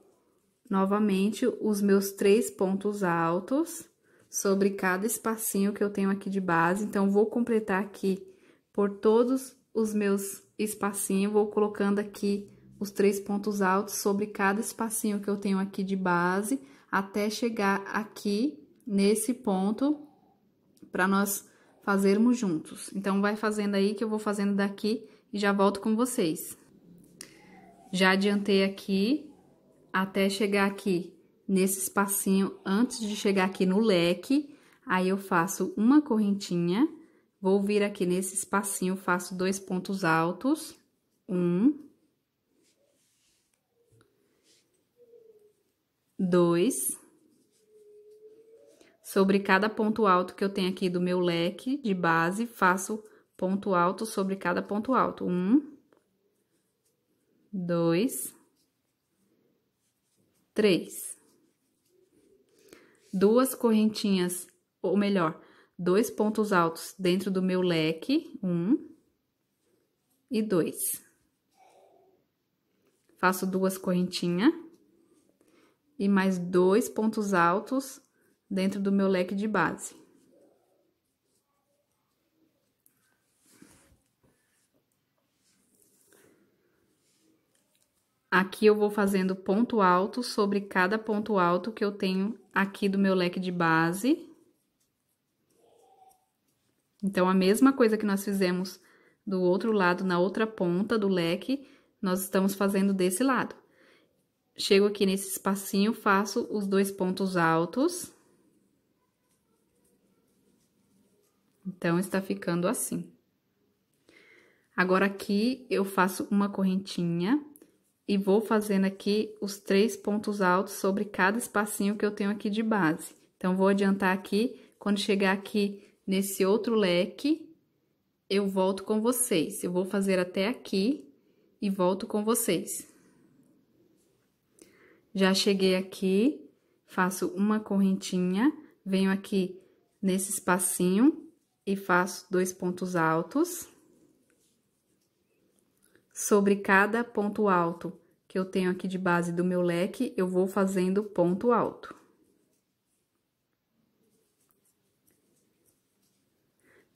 novamente os meus três pontos altos sobre cada espacinho que eu tenho aqui de base. Então, vou completar aqui por todos os meus espacinhos, vou colocando aqui os três pontos altos sobre cada espacinho que eu tenho aqui de base, até chegar aqui nesse ponto para nós fazermos juntos. Então, vai fazendo aí que eu vou fazendo daqui e já volto com vocês. Já adiantei aqui até chegar aqui nesse espacinho antes de chegar aqui no leque, aí eu faço uma correntinha, vou vir aqui nesse espacinho, faço dois pontos altos, um, dois, sobre cada ponto alto que eu tenho aqui do meu leque de base, faço ponto alto sobre cada ponto alto. Um, dois, três. Duas correntinhas, ou melhor, dois pontos altos dentro do meu leque. Um e dois. Faço duas correntinhas e mais dois pontos altos dentro do meu leque de base. Aqui eu vou fazendo ponto alto sobre cada ponto alto que eu tenho aqui do meu leque de base. Então, a mesma coisa que nós fizemos do outro lado, na outra ponta do leque, nós estamos fazendo desse lado. Chego aqui nesse espacinho, faço os dois pontos altos. Então, está ficando assim. Agora, aqui eu faço uma correntinha e vou fazendo aqui os três pontos altos sobre cada espacinho que eu tenho aqui de base. Então, vou adiantar aqui, quando chegar aqui nesse outro leque, eu volto com vocês. Eu vou fazer até aqui e volto com vocês. Já cheguei aqui, faço uma correntinha, venho aqui nesse espacinho e faço dois pontos altos sobre cada ponto alto que eu tenho aqui de base do meu leque, eu vou fazendo ponto alto.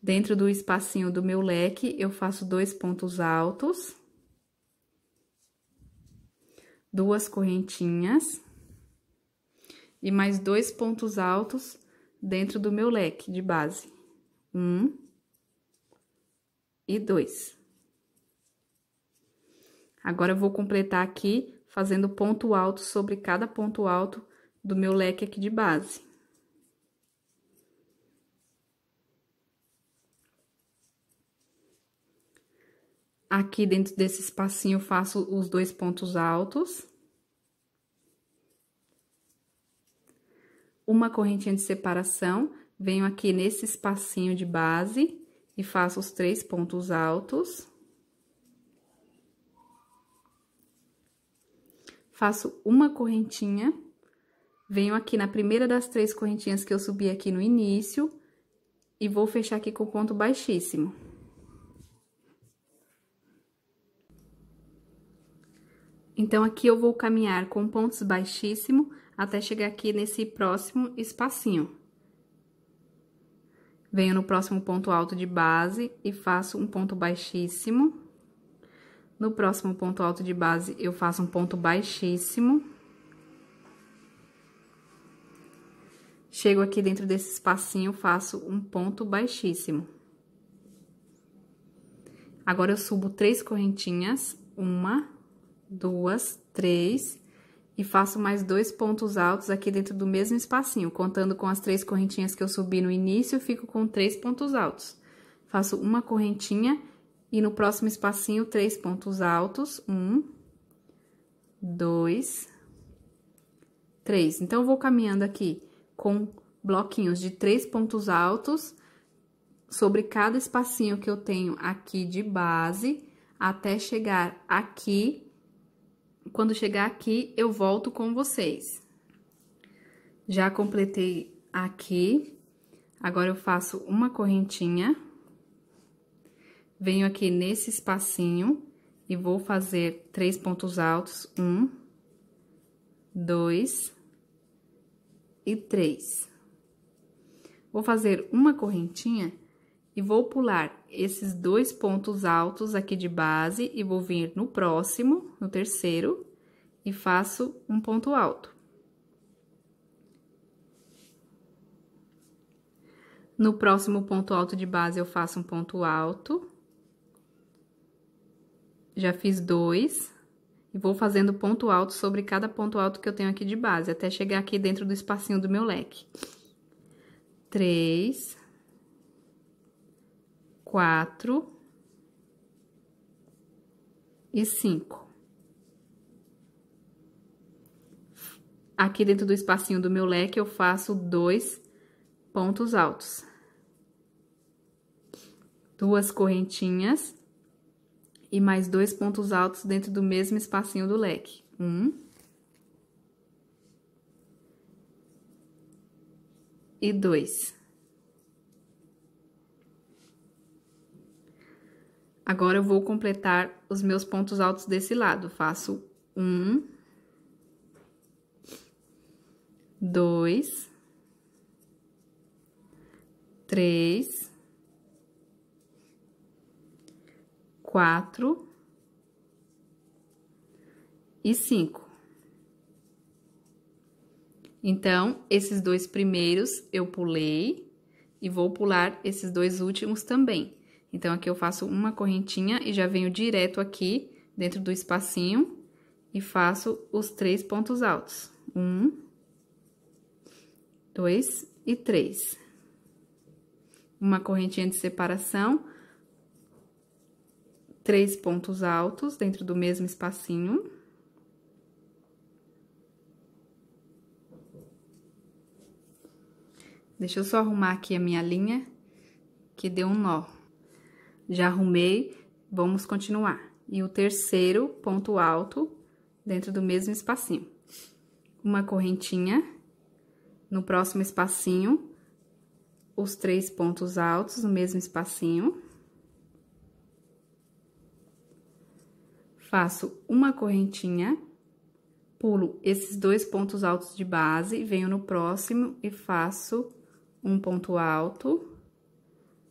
Dentro do espacinho do meu leque, eu faço dois pontos altos, duas correntinhas e mais dois pontos altos dentro do meu leque de base. Um e dois. Agora eu vou completar aqui fazendo ponto alto sobre cada ponto alto do meu leque aqui de base. Aqui dentro desse espacinho eu faço os dois pontos altos. Uma correntinha de separação, venho aqui nesse espacinho de base e faço os três pontos altos. faço uma correntinha, venho aqui na primeira das três correntinhas que eu subi aqui no início e vou fechar aqui com ponto baixíssimo. Então, aqui eu vou caminhar com pontos baixíssimo até chegar aqui nesse próximo espacinho. Venho no próximo ponto alto de base e faço um ponto baixíssimo. No próximo ponto alto de base, eu faço um ponto baixíssimo. Chego aqui dentro desse espacinho, faço um ponto baixíssimo. Agora, eu subo três correntinhas, uma, duas, três, e faço mais dois pontos altos aqui dentro do mesmo espacinho. Contando com as três correntinhas que eu subi no início, fico com três pontos altos. Faço uma correntinha e no próximo espacinho, três pontos altos. Um, dois, três. Então, eu vou caminhando aqui com bloquinhos de três pontos altos sobre cada espacinho que eu tenho aqui de base, até chegar aqui. Quando chegar aqui, eu volto com vocês. Já completei aqui. Agora, eu faço uma correntinha venho aqui nesse espacinho e vou fazer três pontos altos. Um, dois e três. Vou fazer uma correntinha e vou pular esses dois pontos altos aqui de base e vou vir no próximo, no terceiro, e faço um ponto alto. No próximo ponto alto de base, eu faço um ponto alto. Já fiz dois. E vou fazendo ponto alto sobre cada ponto alto que eu tenho aqui de base, até chegar aqui dentro do espacinho do meu leque. Três. Quatro. E cinco. Aqui dentro do espacinho do meu leque, eu faço dois pontos altos. Duas correntinhas e mais dois pontos altos dentro do mesmo espacinho do leque. Um. E dois. Agora, eu vou completar os meus pontos altos desse lado. Faço um, dois, três, quatro e cinco. Então, esses dois primeiros eu pulei e vou pular esses dois últimos também. Então, aqui eu faço uma correntinha e já venho direto aqui dentro do espacinho e faço os três pontos altos. Um, dois e três. Uma correntinha de separação, três pontos altos dentro do mesmo espacinho. Deixa eu só arrumar aqui a minha linha, que deu um nó. Já arrumei, vamos continuar. E o terceiro ponto alto dentro do mesmo espacinho. Uma correntinha, no próximo espacinho, os três pontos altos no mesmo espacinho. faço uma correntinha, pulo esses dois pontos altos de base, venho no próximo e faço um ponto alto,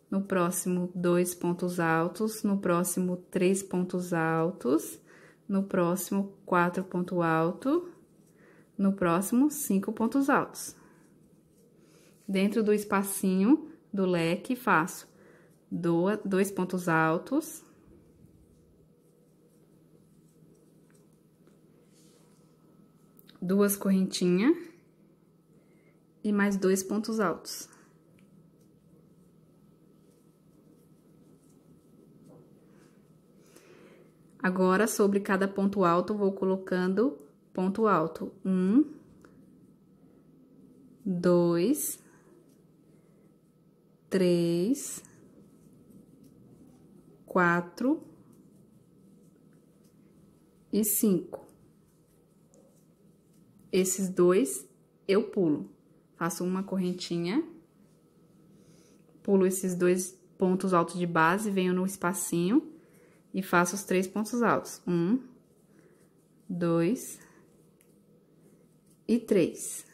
no próximo, dois pontos altos, no próximo, três pontos altos, no próximo, quatro ponto alto, no próximo, cinco pontos altos. Dentro do espacinho do leque, faço dois pontos altos, duas correntinhas e mais dois pontos altos. Agora, sobre cada ponto alto, vou colocando ponto alto. Um, dois, três, quatro e cinco esses dois eu pulo. Faço uma correntinha, pulo esses dois pontos altos de base, venho no espacinho e faço os três pontos altos. Um, dois e três.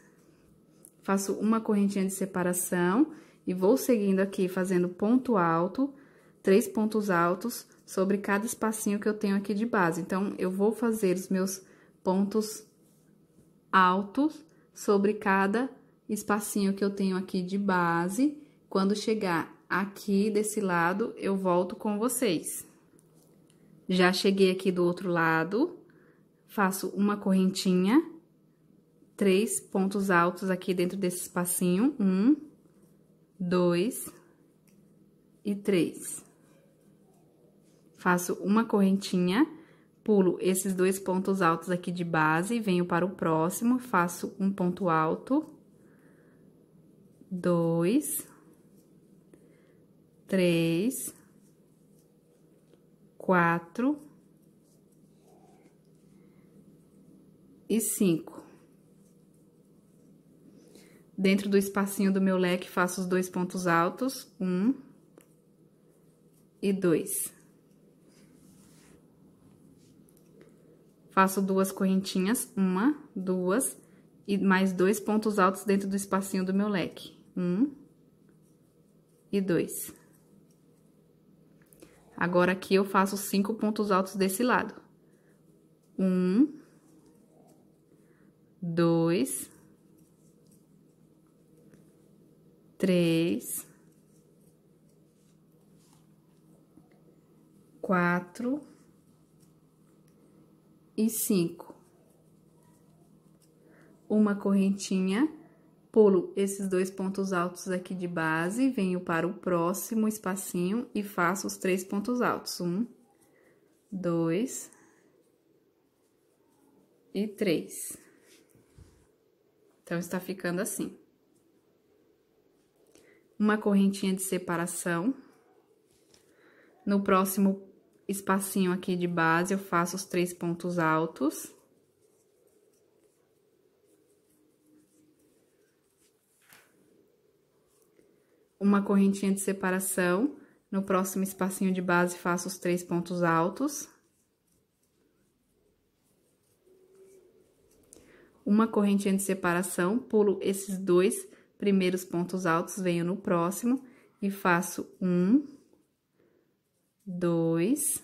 Faço uma correntinha de separação e vou seguindo aqui, fazendo ponto alto, três pontos altos sobre cada espacinho que eu tenho aqui de base. Então, eu vou fazer os meus pontos altos sobre cada espacinho que eu tenho aqui de base. Quando chegar aqui desse lado, eu volto com vocês. Já cheguei aqui do outro lado, faço uma correntinha, três pontos altos aqui dentro desse espacinho. Um, dois e três. Faço uma correntinha, pulo esses dois pontos altos aqui de base, venho para o próximo, faço um ponto alto, dois, três, quatro e cinco. Dentro do espacinho do meu leque, faço os dois pontos altos, um e dois. Faço duas correntinhas, uma, duas, e mais dois pontos altos dentro do espacinho do meu leque. Um e dois. Agora, aqui eu faço cinco pontos altos desse lado. Um, dois, três, quatro, e cinco. Uma correntinha, pulo esses dois pontos altos aqui de base, venho para o próximo espacinho e faço os três pontos altos. Um, dois e três. Então, está ficando assim. Uma correntinha de separação. No próximo espacinho aqui de base, eu faço os três pontos altos. Uma correntinha de separação, no próximo espacinho de base faço os três pontos altos. Uma correntinha de separação, pulo esses dois primeiros pontos altos, venho no próximo e faço um, dois,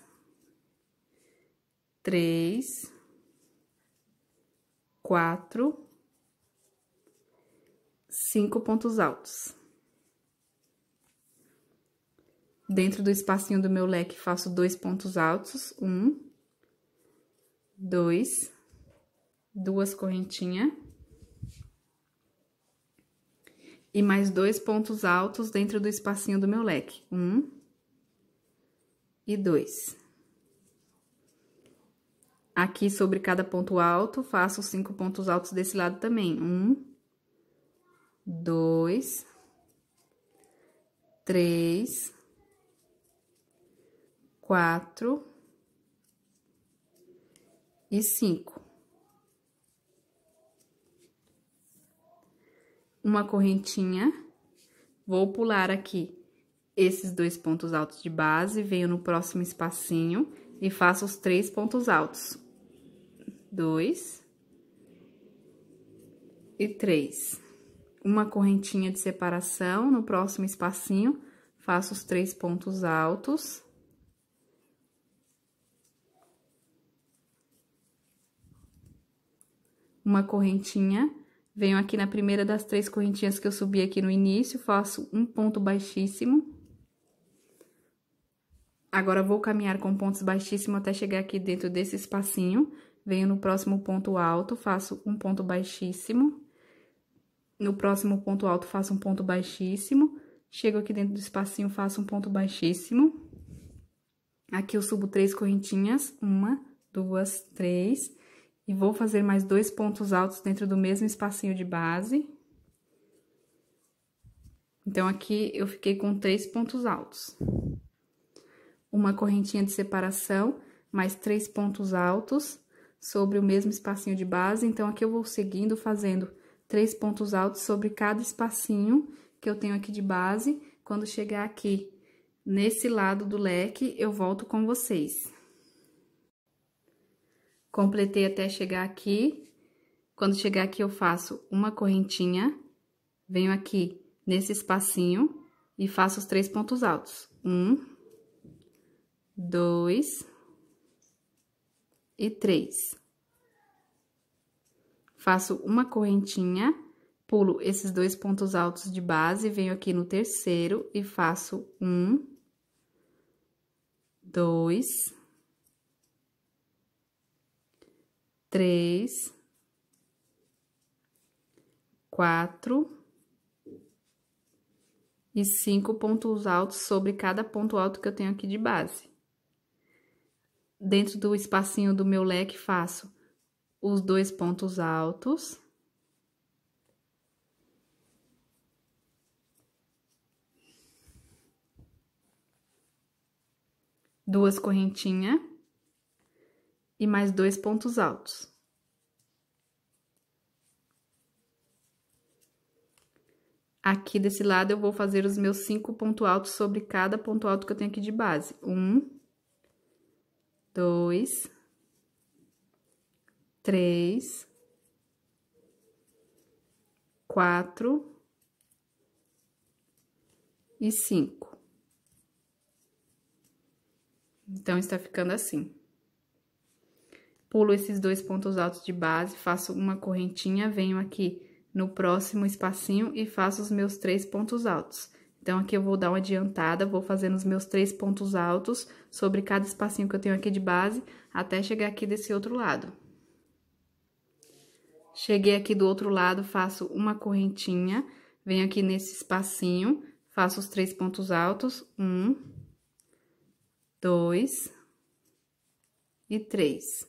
três, quatro, cinco pontos altos. Dentro do espacinho do meu leque, faço dois pontos altos, um, dois, duas correntinhas. E mais dois pontos altos dentro do espacinho do meu leque. Um, e dois. Aqui sobre cada ponto alto, faço cinco pontos altos desse lado também. Um, dois, três, quatro e cinco. Uma correntinha, vou pular aqui esses dois pontos altos de base, venho no próximo espacinho e faço os três pontos altos. Dois. E três. Uma correntinha de separação, no próximo espacinho, faço os três pontos altos. Uma correntinha, venho aqui na primeira das três correntinhas que eu subi aqui no início, faço um ponto baixíssimo. Agora, vou caminhar com pontos baixíssimos até chegar aqui dentro desse espacinho. Venho no próximo ponto alto, faço um ponto baixíssimo. No próximo ponto alto, faço um ponto baixíssimo. Chego aqui dentro do espacinho, faço um ponto baixíssimo. Aqui eu subo três correntinhas, uma, duas, três. E vou fazer mais dois pontos altos dentro do mesmo espacinho de base. Então, aqui eu fiquei com três pontos altos uma correntinha de separação, mais três pontos altos sobre o mesmo espacinho de base. Então, aqui eu vou seguindo fazendo três pontos altos sobre cada espacinho que eu tenho aqui de base. Quando chegar aqui nesse lado do leque, eu volto com vocês. Completei até chegar aqui. Quando chegar aqui, eu faço uma correntinha, venho aqui nesse espacinho e faço os três pontos altos. Um, dois e três. Faço uma correntinha, pulo esses dois pontos altos de base, venho aqui no terceiro e faço um, dois, três, quatro e cinco pontos altos sobre cada ponto alto que eu tenho aqui de base dentro do espacinho do meu leque, faço os dois pontos altos. Duas correntinhas e mais dois pontos altos. Aqui desse lado, eu vou fazer os meus cinco pontos altos sobre cada ponto alto que eu tenho aqui de base. Um, dois, três, quatro e cinco. Então, está ficando assim. Pulo esses dois pontos altos de base, faço uma correntinha, venho aqui no próximo espacinho e faço os meus três pontos altos. Então, aqui eu vou dar uma adiantada, vou fazendo os meus três pontos altos sobre cada espacinho que eu tenho aqui de base, até chegar aqui desse outro lado. Cheguei aqui do outro lado, faço uma correntinha, venho aqui nesse espacinho, faço os três pontos altos, um, dois e três.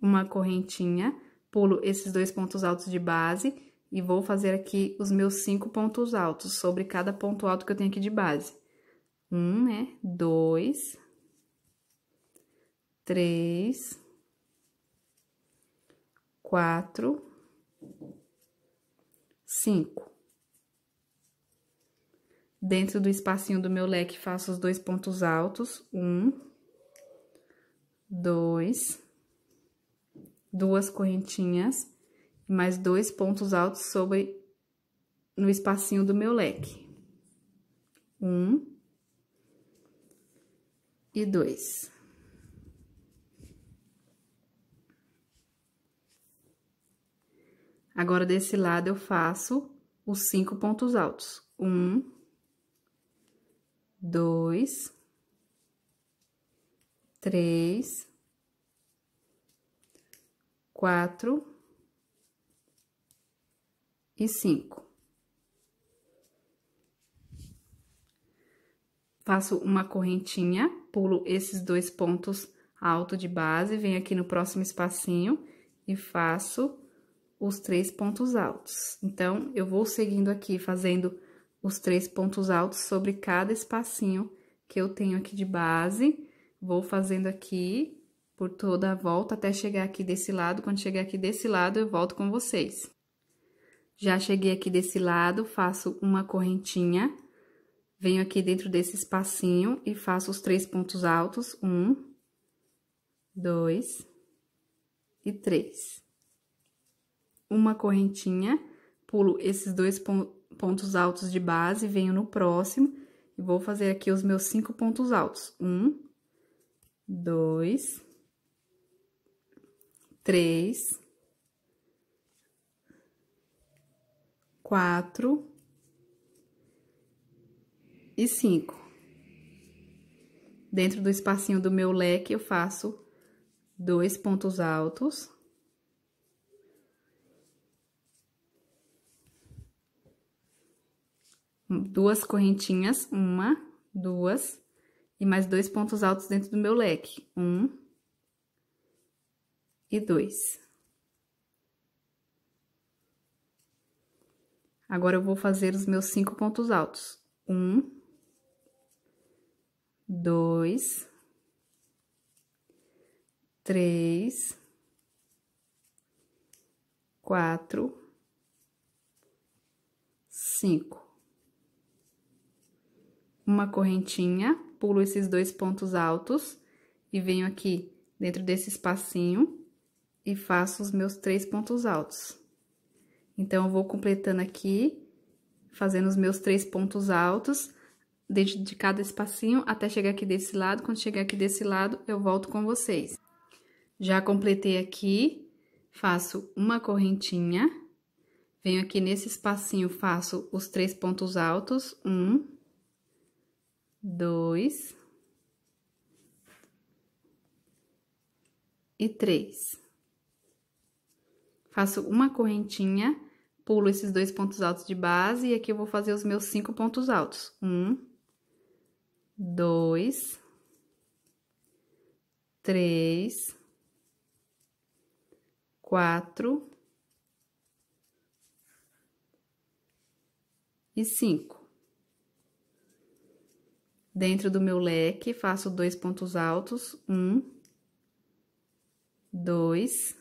Uma correntinha, pulo esses dois pontos altos de base e vou fazer aqui os meus cinco pontos altos sobre cada ponto alto que eu tenho aqui de base. Um, né? Dois. Três. Quatro. Cinco. Dentro do espacinho do meu leque, faço os dois pontos altos. Um, dois, duas correntinhas, mais dois pontos altos sobre no espacinho do meu leque. Um e dois. Agora, desse lado, eu faço os cinco pontos altos. Um, dois, três, quatro, e cinco. Faço uma correntinha, pulo esses dois pontos alto de base, venho aqui no próximo espacinho e faço os três pontos altos. Então, eu vou seguindo aqui, fazendo os três pontos altos sobre cada espacinho que eu tenho aqui de base. Vou fazendo aqui por toda a volta até chegar aqui desse lado. Quando chegar aqui desse lado, eu volto com vocês. Já cheguei aqui desse lado, faço uma correntinha, venho aqui dentro desse espacinho e faço os três pontos altos, um, dois e três. Uma correntinha, pulo esses dois pontos altos de base, venho no próximo e vou fazer aqui os meus cinco pontos altos. Um, dois, três quatro e cinco. Dentro do espacinho do meu leque, eu faço dois pontos altos. Duas correntinhas, uma, duas, e mais dois pontos altos dentro do meu leque. Um e dois. Agora eu vou fazer os meus cinco pontos altos. Um, dois, três, quatro, cinco. Uma correntinha, pulo esses dois pontos altos e venho aqui dentro desse espacinho e faço os meus três pontos altos. Então, eu vou completando aqui, fazendo os meus três pontos altos dentro de cada espacinho até chegar aqui desse lado. Quando chegar aqui desse lado, eu volto com vocês. Já completei aqui, faço uma correntinha, venho aqui nesse espacinho, faço os três pontos altos, um, dois e três. Faço uma correntinha pulo esses dois pontos altos de base e aqui eu vou fazer os meus cinco pontos altos. Um, dois, três, quatro e cinco. Dentro do meu leque, faço dois pontos altos, um, dois,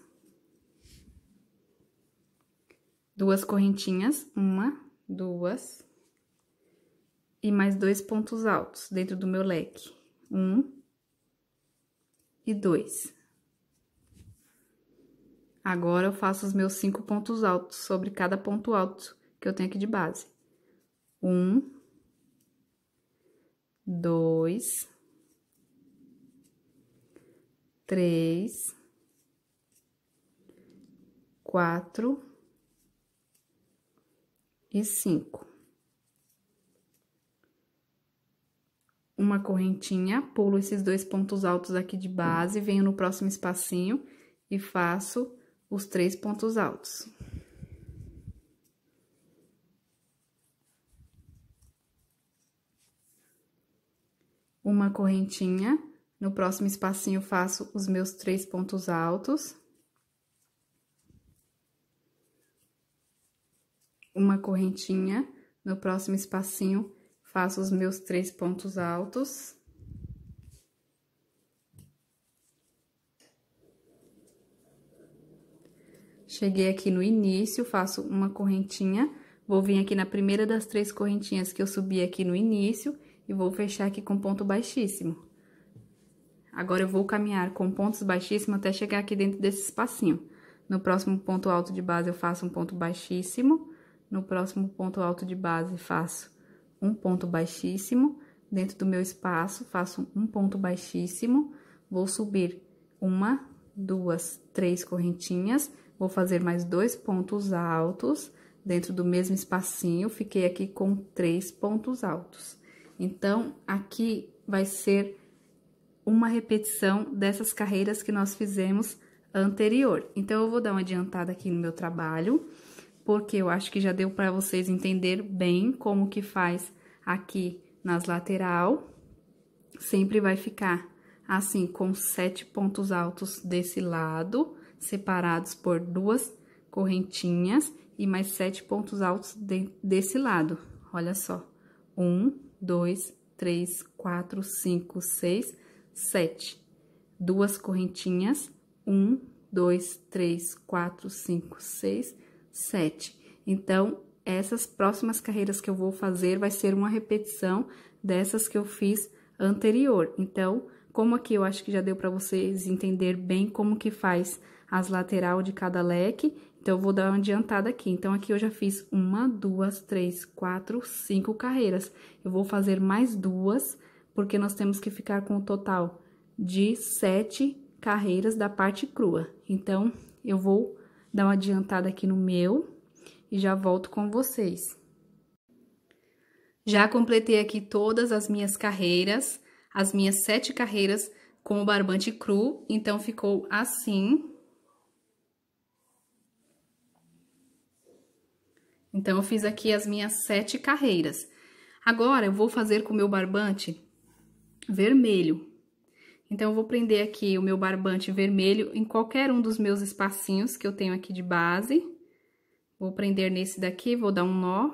duas correntinhas, uma, duas, e mais dois pontos altos dentro do meu leque, um e dois. Agora, eu faço os meus cinco pontos altos sobre cada ponto alto que eu tenho aqui de base. Um, dois, três, quatro, e cinco. Uma correntinha, pulo esses dois pontos altos aqui de base, venho no próximo espacinho e faço os três pontos altos. Uma correntinha, no próximo espacinho faço os meus três pontos altos. uma correntinha. No próximo espacinho, faço os meus três pontos altos. Cheguei aqui no início, faço uma correntinha, vou vir aqui na primeira das três correntinhas que eu subi aqui no início e vou fechar aqui com ponto baixíssimo. Agora, eu vou caminhar com pontos baixíssimos até chegar aqui dentro desse espacinho. No próximo ponto alto de base, eu faço um ponto baixíssimo, no próximo ponto alto de base, faço um ponto baixíssimo, dentro do meu espaço, faço um ponto baixíssimo, vou subir uma, duas, três correntinhas, vou fazer mais dois pontos altos dentro do mesmo espacinho, fiquei aqui com três pontos altos. Então, aqui vai ser uma repetição dessas carreiras que nós fizemos anterior. Então, eu vou dar uma adiantada aqui no meu trabalho porque eu acho que já deu para vocês entender bem como que faz aqui nas lateral. Sempre vai ficar assim, com sete pontos altos desse lado, separados por duas correntinhas e mais sete pontos altos de, desse lado. Olha só, um, dois, três, quatro, cinco, seis, sete. Duas correntinhas, um, dois, três, quatro, cinco, seis, 7. Então, essas próximas carreiras que eu vou fazer vai ser uma repetição dessas que eu fiz anterior. Então, como aqui eu acho que já deu para vocês entender bem como que faz as lateral de cada leque, então, eu vou dar uma adiantada aqui. Então, aqui eu já fiz uma, duas, três, quatro, cinco carreiras. Eu vou fazer mais duas, porque nós temos que ficar com o total de sete carreiras da parte crua. Então, eu vou dar uma adiantada aqui no meu e já volto com vocês. Já completei aqui todas as minhas carreiras, as minhas sete carreiras com o barbante cru, então ficou assim. Então, eu fiz aqui as minhas sete carreiras. Agora, eu vou fazer com o meu barbante vermelho, então, eu vou prender aqui o meu barbante vermelho em qualquer um dos meus espacinhos que eu tenho aqui de base. Vou prender nesse daqui, vou dar um nó.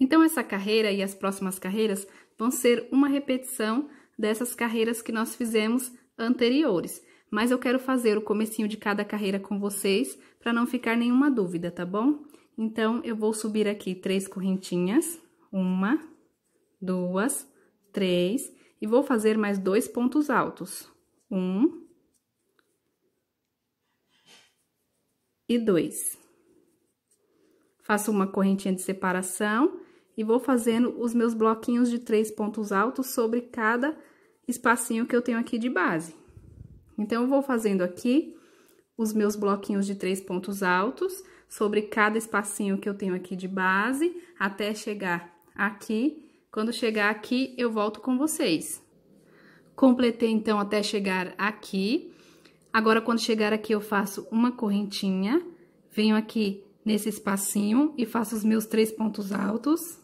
Então, essa carreira e as próximas carreiras vão ser uma repetição dessas carreiras que nós fizemos anteriores. Mas eu quero fazer o comecinho de cada carreira com vocês, para não ficar nenhuma dúvida, tá bom? Então, eu vou subir aqui três correntinhas. Uma, duas, três e vou fazer mais dois pontos altos. Um. E dois. Faço uma correntinha de separação e vou fazendo os meus bloquinhos de três pontos altos sobre cada espacinho que eu tenho aqui de base. Então, eu vou fazendo aqui os meus bloquinhos de três pontos altos sobre cada espacinho que eu tenho aqui de base, até chegar aqui quando chegar aqui, eu volto com vocês. Completei, então, até chegar aqui. Agora, quando chegar aqui, eu faço uma correntinha, venho aqui nesse espacinho e faço os meus três pontos altos.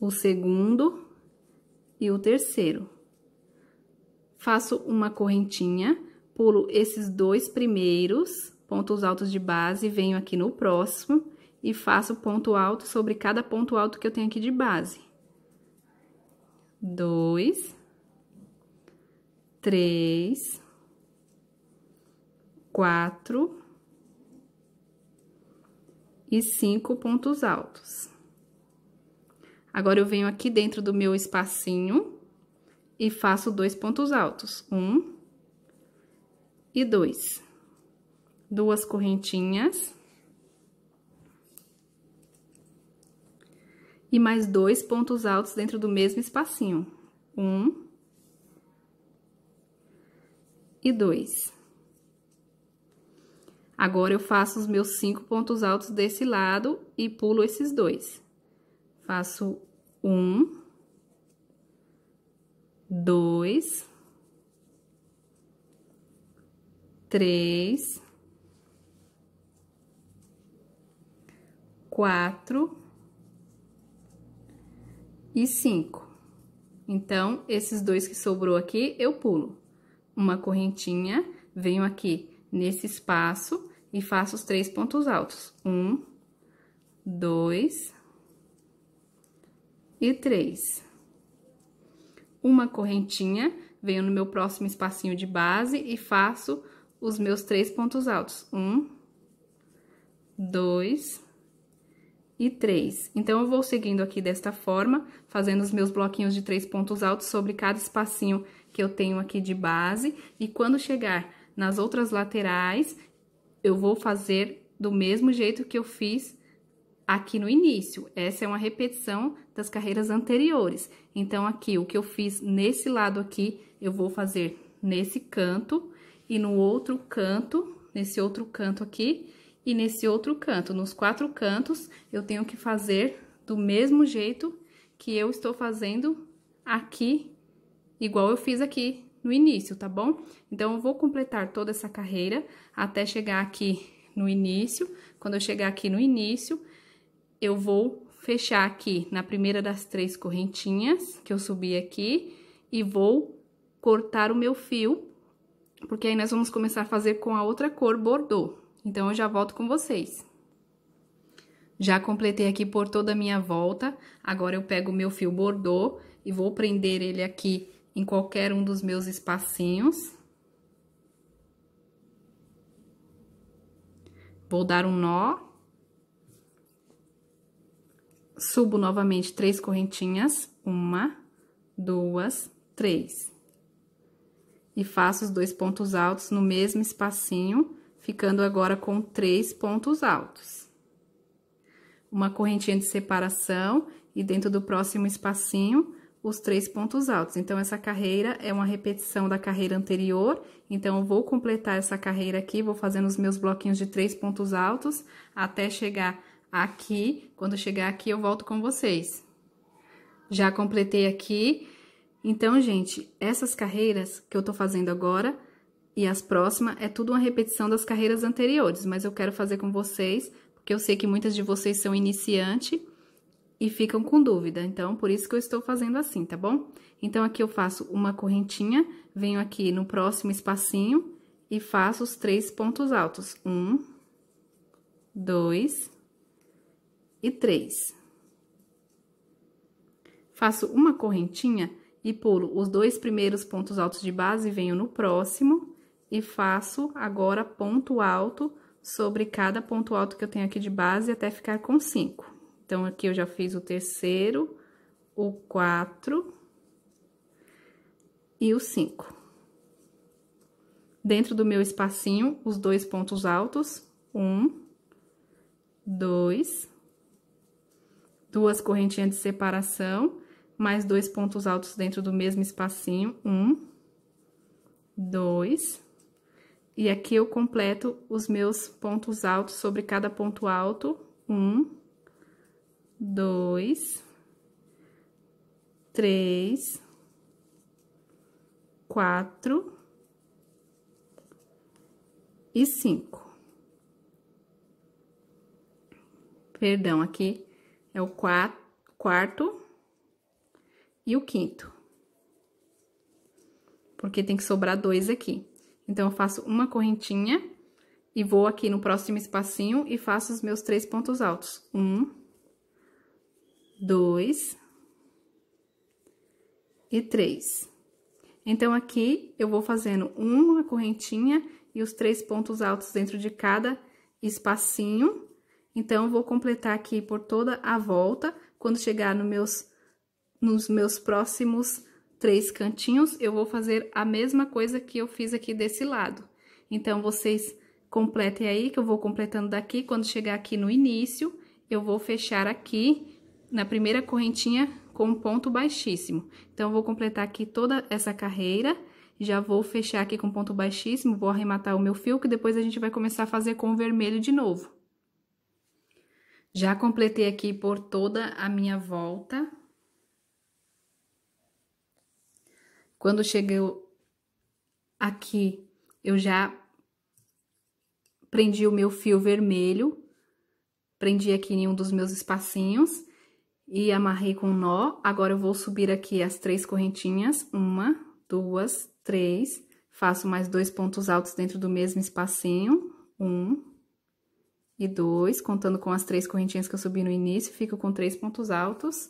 O segundo e o terceiro. Faço uma correntinha, pulo esses dois primeiros pontos altos de base, venho aqui no próximo e faço ponto alto sobre cada ponto alto que eu tenho aqui de base. Dois, três, quatro e cinco pontos altos. Agora, eu venho aqui dentro do meu espacinho e faço dois pontos altos. Um e dois duas correntinhas. E mais dois pontos altos dentro do mesmo espacinho. Um. E dois. Agora, eu faço os meus cinco pontos altos desse lado e pulo esses dois. Faço um, dois, três, quatro e cinco. Então, esses dois que sobrou aqui, eu pulo. Uma correntinha, venho aqui nesse espaço e faço os três pontos altos. Um, dois e três. Uma correntinha, venho no meu próximo espacinho de base e faço os meus três pontos altos. Um, dois e 3. Então, eu vou seguindo aqui desta forma, fazendo os meus bloquinhos de três pontos altos sobre cada espacinho que eu tenho aqui de base. E quando chegar nas outras laterais, eu vou fazer do mesmo jeito que eu fiz aqui no início. Essa é uma repetição das carreiras anteriores. Então, aqui, o que eu fiz nesse lado aqui, eu vou fazer nesse canto e no outro canto, nesse outro canto aqui, e nesse outro canto, nos quatro cantos, eu tenho que fazer do mesmo jeito que eu estou fazendo aqui, igual eu fiz aqui no início, tá bom? Então, eu vou completar toda essa carreira até chegar aqui no início. Quando eu chegar aqui no início, eu vou fechar aqui na primeira das três correntinhas que eu subi aqui e vou cortar o meu fio, porque aí nós vamos começar a fazer com a outra cor bordô, então, eu já volto com vocês. Já completei aqui por toda a minha volta. Agora, eu pego o meu fio bordô e vou prender ele aqui em qualquer um dos meus espacinhos. Vou dar um nó. Subo novamente três correntinhas. Uma, duas, três. E faço os dois pontos altos no mesmo espacinho ficando agora com três pontos altos. Uma correntinha de separação e dentro do próximo espacinho, os três pontos altos. Então, essa carreira é uma repetição da carreira anterior, então, eu vou completar essa carreira aqui, vou fazendo os meus bloquinhos de três pontos altos até chegar aqui. Quando chegar aqui, eu volto com vocês. Já completei aqui. Então, gente, essas carreiras que eu tô fazendo agora e as próximas é tudo uma repetição das carreiras anteriores, mas eu quero fazer com vocês, porque eu sei que muitas de vocês são iniciante e ficam com dúvida, então por isso que eu estou fazendo assim, tá bom? Então aqui eu faço uma correntinha, venho aqui no próximo espacinho e faço os três pontos altos. Um, dois e três. Faço uma correntinha e pulo os dois primeiros pontos altos de base, venho no próximo e faço agora ponto alto sobre cada ponto alto que eu tenho aqui de base até ficar com cinco. Então, aqui eu já fiz o terceiro, o quatro e o cinco. Dentro do meu espacinho, os dois pontos altos, um, dois, duas correntinhas de separação, mais dois pontos altos dentro do mesmo espacinho, um, dois e aqui eu completo os meus pontos altos sobre cada ponto alto. Um, dois, três, quatro e cinco. Perdão, aqui é o quarto e o quinto. Porque tem que sobrar dois aqui. Então, eu faço uma correntinha e vou aqui no próximo espacinho e faço os meus três pontos altos. Um, dois e três. Então, aqui eu vou fazendo uma correntinha e os três pontos altos dentro de cada espacinho. Então, vou completar aqui por toda a volta. Quando chegar nos meus, nos meus próximos três cantinhos, eu vou fazer a mesma coisa que eu fiz aqui desse lado. Então, vocês completem aí, que eu vou completando daqui, quando chegar aqui no início, eu vou fechar aqui na primeira correntinha com um ponto baixíssimo. Então, eu vou completar aqui toda essa carreira, já vou fechar aqui com ponto baixíssimo, vou arrematar o meu fio, que depois a gente vai começar a fazer com o vermelho de novo. Já completei aqui por toda a minha volta, Quando chegou aqui, eu já prendi o meu fio vermelho, prendi aqui em um dos meus espacinhos e amarrei com um nó. Agora, eu vou subir aqui as três correntinhas, uma, duas, três, faço mais dois pontos altos dentro do mesmo espacinho, um e dois, contando com as três correntinhas que eu subi no início, fico com três pontos altos.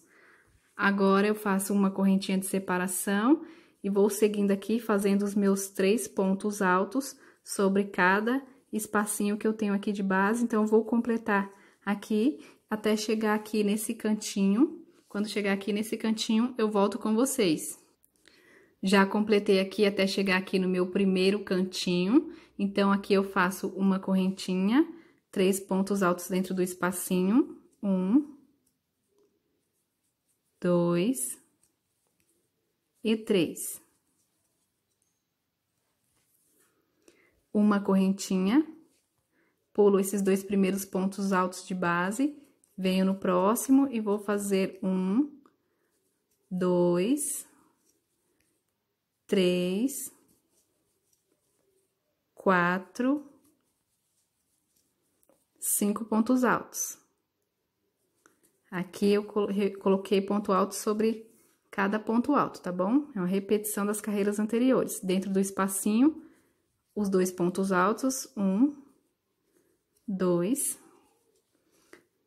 Agora, eu faço uma correntinha de separação e vou seguindo aqui fazendo os meus três pontos altos sobre cada espacinho que eu tenho aqui de base. Então, vou completar aqui até chegar aqui nesse cantinho. Quando chegar aqui nesse cantinho, eu volto com vocês. Já completei aqui até chegar aqui no meu primeiro cantinho. Então, aqui eu faço uma correntinha, três pontos altos dentro do espacinho. Um, dois, e três. Uma correntinha, pulo esses dois primeiros pontos altos de base, venho no próximo e vou fazer um, dois, três, quatro, cinco pontos altos. Aqui eu coloquei ponto alto sobre cada ponto alto, tá bom? É uma repetição das carreiras anteriores. Dentro do espacinho, os dois pontos altos, um, dois,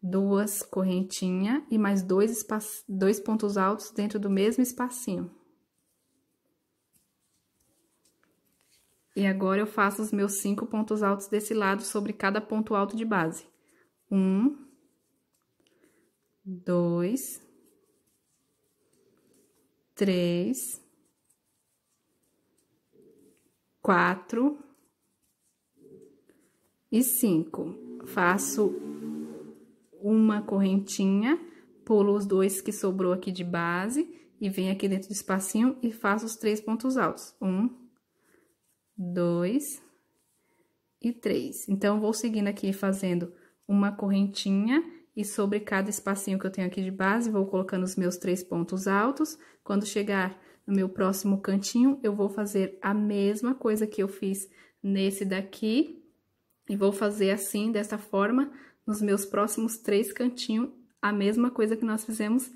duas correntinha e mais dois, espaço, dois pontos altos dentro do mesmo espacinho. E agora, eu faço os meus cinco pontos altos desse lado sobre cada ponto alto de base. Um, dois três, quatro e cinco. Faço uma correntinha, pulo os dois que sobrou aqui de base e venho aqui dentro do espacinho e faço os três pontos altos. Um, dois e três. Então, vou seguindo aqui fazendo uma correntinha e sobre cada espacinho que eu tenho aqui de base, vou colocando os meus três pontos altos. Quando chegar no meu próximo cantinho, eu vou fazer a mesma coisa que eu fiz nesse daqui, e vou fazer assim, dessa forma, nos meus próximos três cantinhos, a mesma coisa que nós fizemos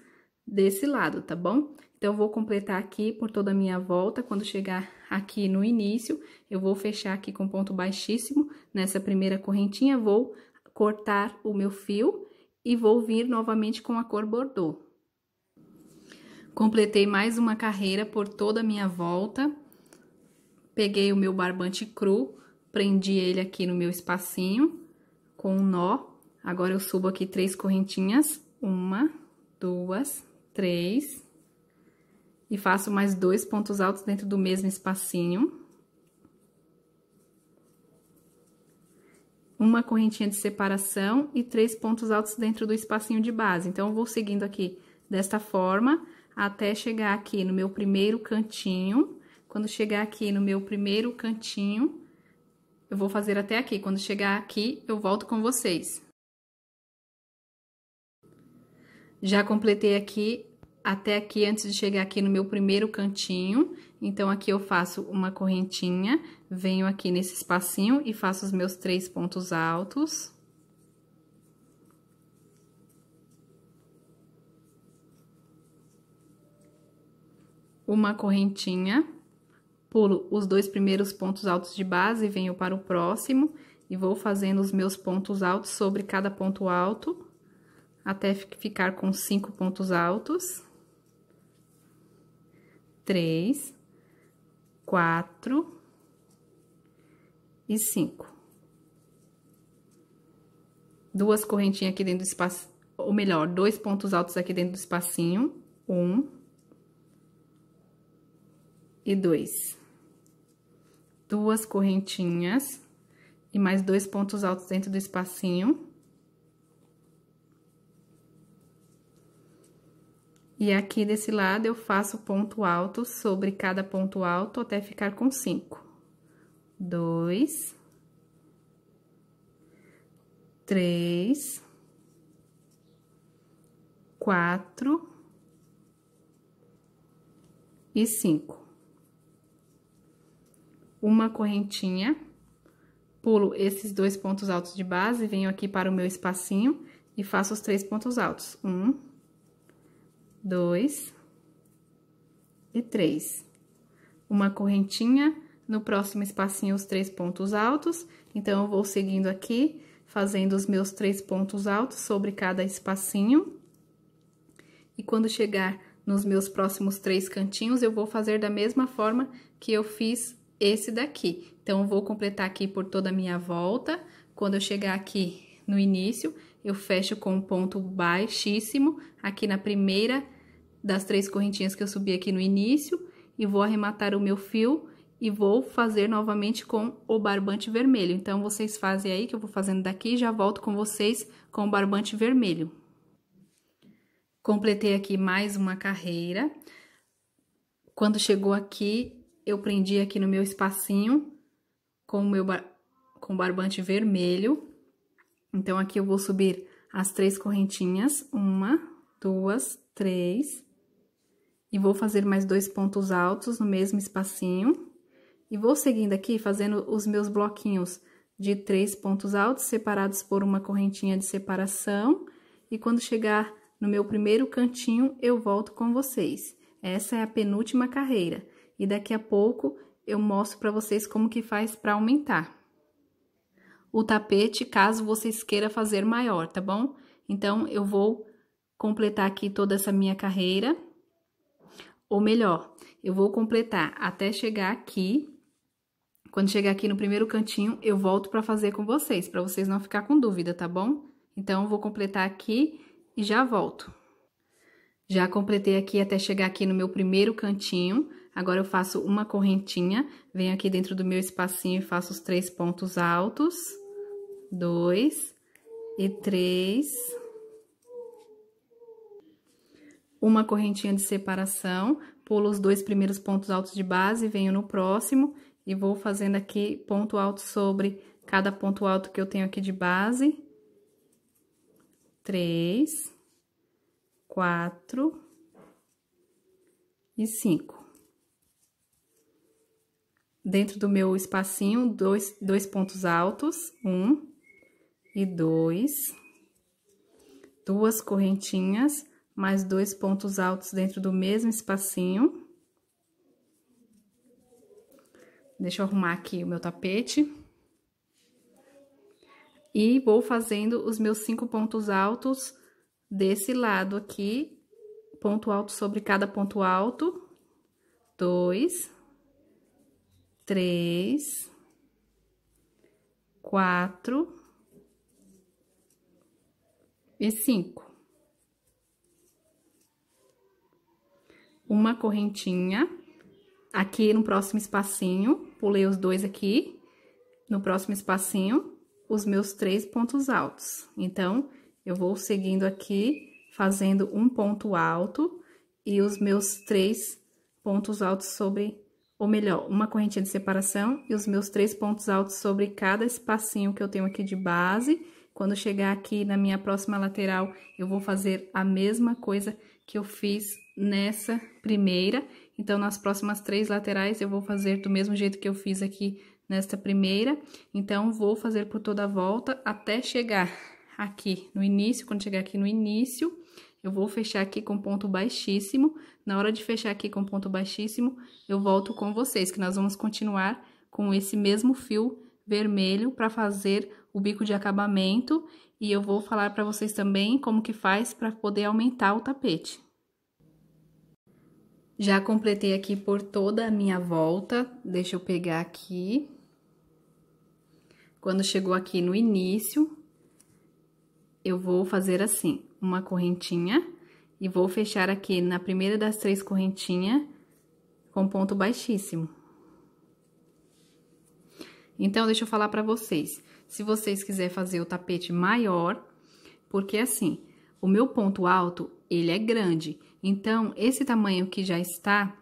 desse lado, tá bom? Então, eu vou completar aqui por toda a minha volta, quando chegar aqui no início, eu vou fechar aqui com ponto baixíssimo, nessa primeira correntinha, vou cortar o meu fio e vou vir novamente com a cor bordô. Completei mais uma carreira por toda a minha volta. Peguei o meu barbante cru, prendi ele aqui no meu espacinho com um nó. Agora eu subo aqui três correntinhas, uma, duas, três, e faço mais dois pontos altos dentro do mesmo espacinho. uma correntinha de separação e três pontos altos dentro do espacinho de base. Então, eu vou seguindo aqui desta forma até chegar aqui no meu primeiro cantinho. Quando chegar aqui no meu primeiro cantinho, eu vou fazer até aqui. Quando chegar aqui, eu volto com vocês. Já completei aqui até aqui antes de chegar aqui no meu primeiro cantinho. Então, aqui eu faço uma correntinha venho aqui nesse espacinho e faço os meus três pontos altos. Uma correntinha, pulo os dois primeiros pontos altos de base, venho para o próximo e vou fazendo os meus pontos altos sobre cada ponto alto, até ficar com cinco pontos altos. Três, quatro, e cinco. Duas correntinhas aqui dentro do espaço, ou melhor, dois pontos altos aqui dentro do espacinho. Um. E dois. Duas correntinhas. E mais dois pontos altos dentro do espacinho. E aqui desse lado, eu faço ponto alto sobre cada ponto alto até ficar com cinco dois, três, quatro e cinco. Uma correntinha, pulo esses dois pontos altos de base, venho aqui para o meu espacinho e faço os três pontos altos. Um, dois e três. Uma correntinha, no próximo espacinho, os três pontos altos. Então, eu vou seguindo aqui, fazendo os meus três pontos altos sobre cada espacinho. E quando chegar nos meus próximos três cantinhos, eu vou fazer da mesma forma que eu fiz esse daqui. Então, eu vou completar aqui por toda a minha volta. Quando eu chegar aqui no início, eu fecho com um ponto baixíssimo, aqui na primeira das três correntinhas que eu subi aqui no início, e vou arrematar o meu fio e vou fazer novamente com o barbante vermelho. Então, vocês fazem aí, que eu vou fazendo daqui, e já volto com vocês com o barbante vermelho. Completei aqui mais uma carreira. Quando chegou aqui, eu prendi aqui no meu espacinho com o meu bar... com barbante vermelho. Então, aqui eu vou subir as três correntinhas, uma, duas, três, e vou fazer mais dois pontos altos no mesmo espacinho. E vou seguindo aqui, fazendo os meus bloquinhos de três pontos altos, separados por uma correntinha de separação. E quando chegar no meu primeiro cantinho, eu volto com vocês. Essa é a penúltima carreira. E daqui a pouco, eu mostro para vocês como que faz para aumentar. O tapete, caso vocês queiram fazer maior, tá bom? Então, eu vou completar aqui toda essa minha carreira. Ou melhor, eu vou completar até chegar aqui quando chegar aqui no primeiro cantinho, eu volto para fazer com vocês, para vocês não ficar com dúvida, tá bom? Então, vou completar aqui e já volto. Já completei aqui até chegar aqui no meu primeiro cantinho. Agora, eu faço uma correntinha, venho aqui dentro do meu espacinho e faço os três pontos altos. Dois e três. Uma correntinha de separação, pulo os dois primeiros pontos altos de base, venho no próximo e vou fazendo aqui ponto alto sobre cada ponto alto que eu tenho aqui de base. Três, quatro e cinco. Dentro do meu espacinho, dois, dois pontos altos, um e dois, duas correntinhas, mais dois pontos altos dentro do mesmo espacinho. Deixa eu arrumar aqui o meu tapete. E vou fazendo os meus cinco pontos altos desse lado aqui. Ponto alto sobre cada ponto alto. Dois. Três. Quatro. E cinco. Uma correntinha. Aqui no próximo espacinho, pulei os dois aqui, no próximo espacinho, os meus três pontos altos. Então, eu vou seguindo aqui, fazendo um ponto alto e os meus três pontos altos sobre, ou melhor, uma correntinha de separação e os meus três pontos altos sobre cada espacinho que eu tenho aqui de base. Quando chegar aqui na minha próxima lateral, eu vou fazer a mesma coisa que eu fiz nessa primeira então, nas próximas três laterais, eu vou fazer do mesmo jeito que eu fiz aqui nesta primeira. Então, vou fazer por toda a volta até chegar aqui no início. Quando chegar aqui no início, eu vou fechar aqui com ponto baixíssimo. Na hora de fechar aqui com ponto baixíssimo, eu volto com vocês, que nós vamos continuar com esse mesmo fio vermelho para fazer o bico de acabamento. E eu vou falar para vocês também como que faz para poder aumentar o tapete. Já completei aqui por toda a minha volta, deixa eu pegar aqui. Quando chegou aqui no início, eu vou fazer assim, uma correntinha e vou fechar aqui na primeira das três correntinhas com ponto baixíssimo. Então, deixa eu falar para vocês. Se vocês quiserem fazer o tapete maior, porque assim, o meu ponto alto, ele é grande. Então, esse tamanho que já está,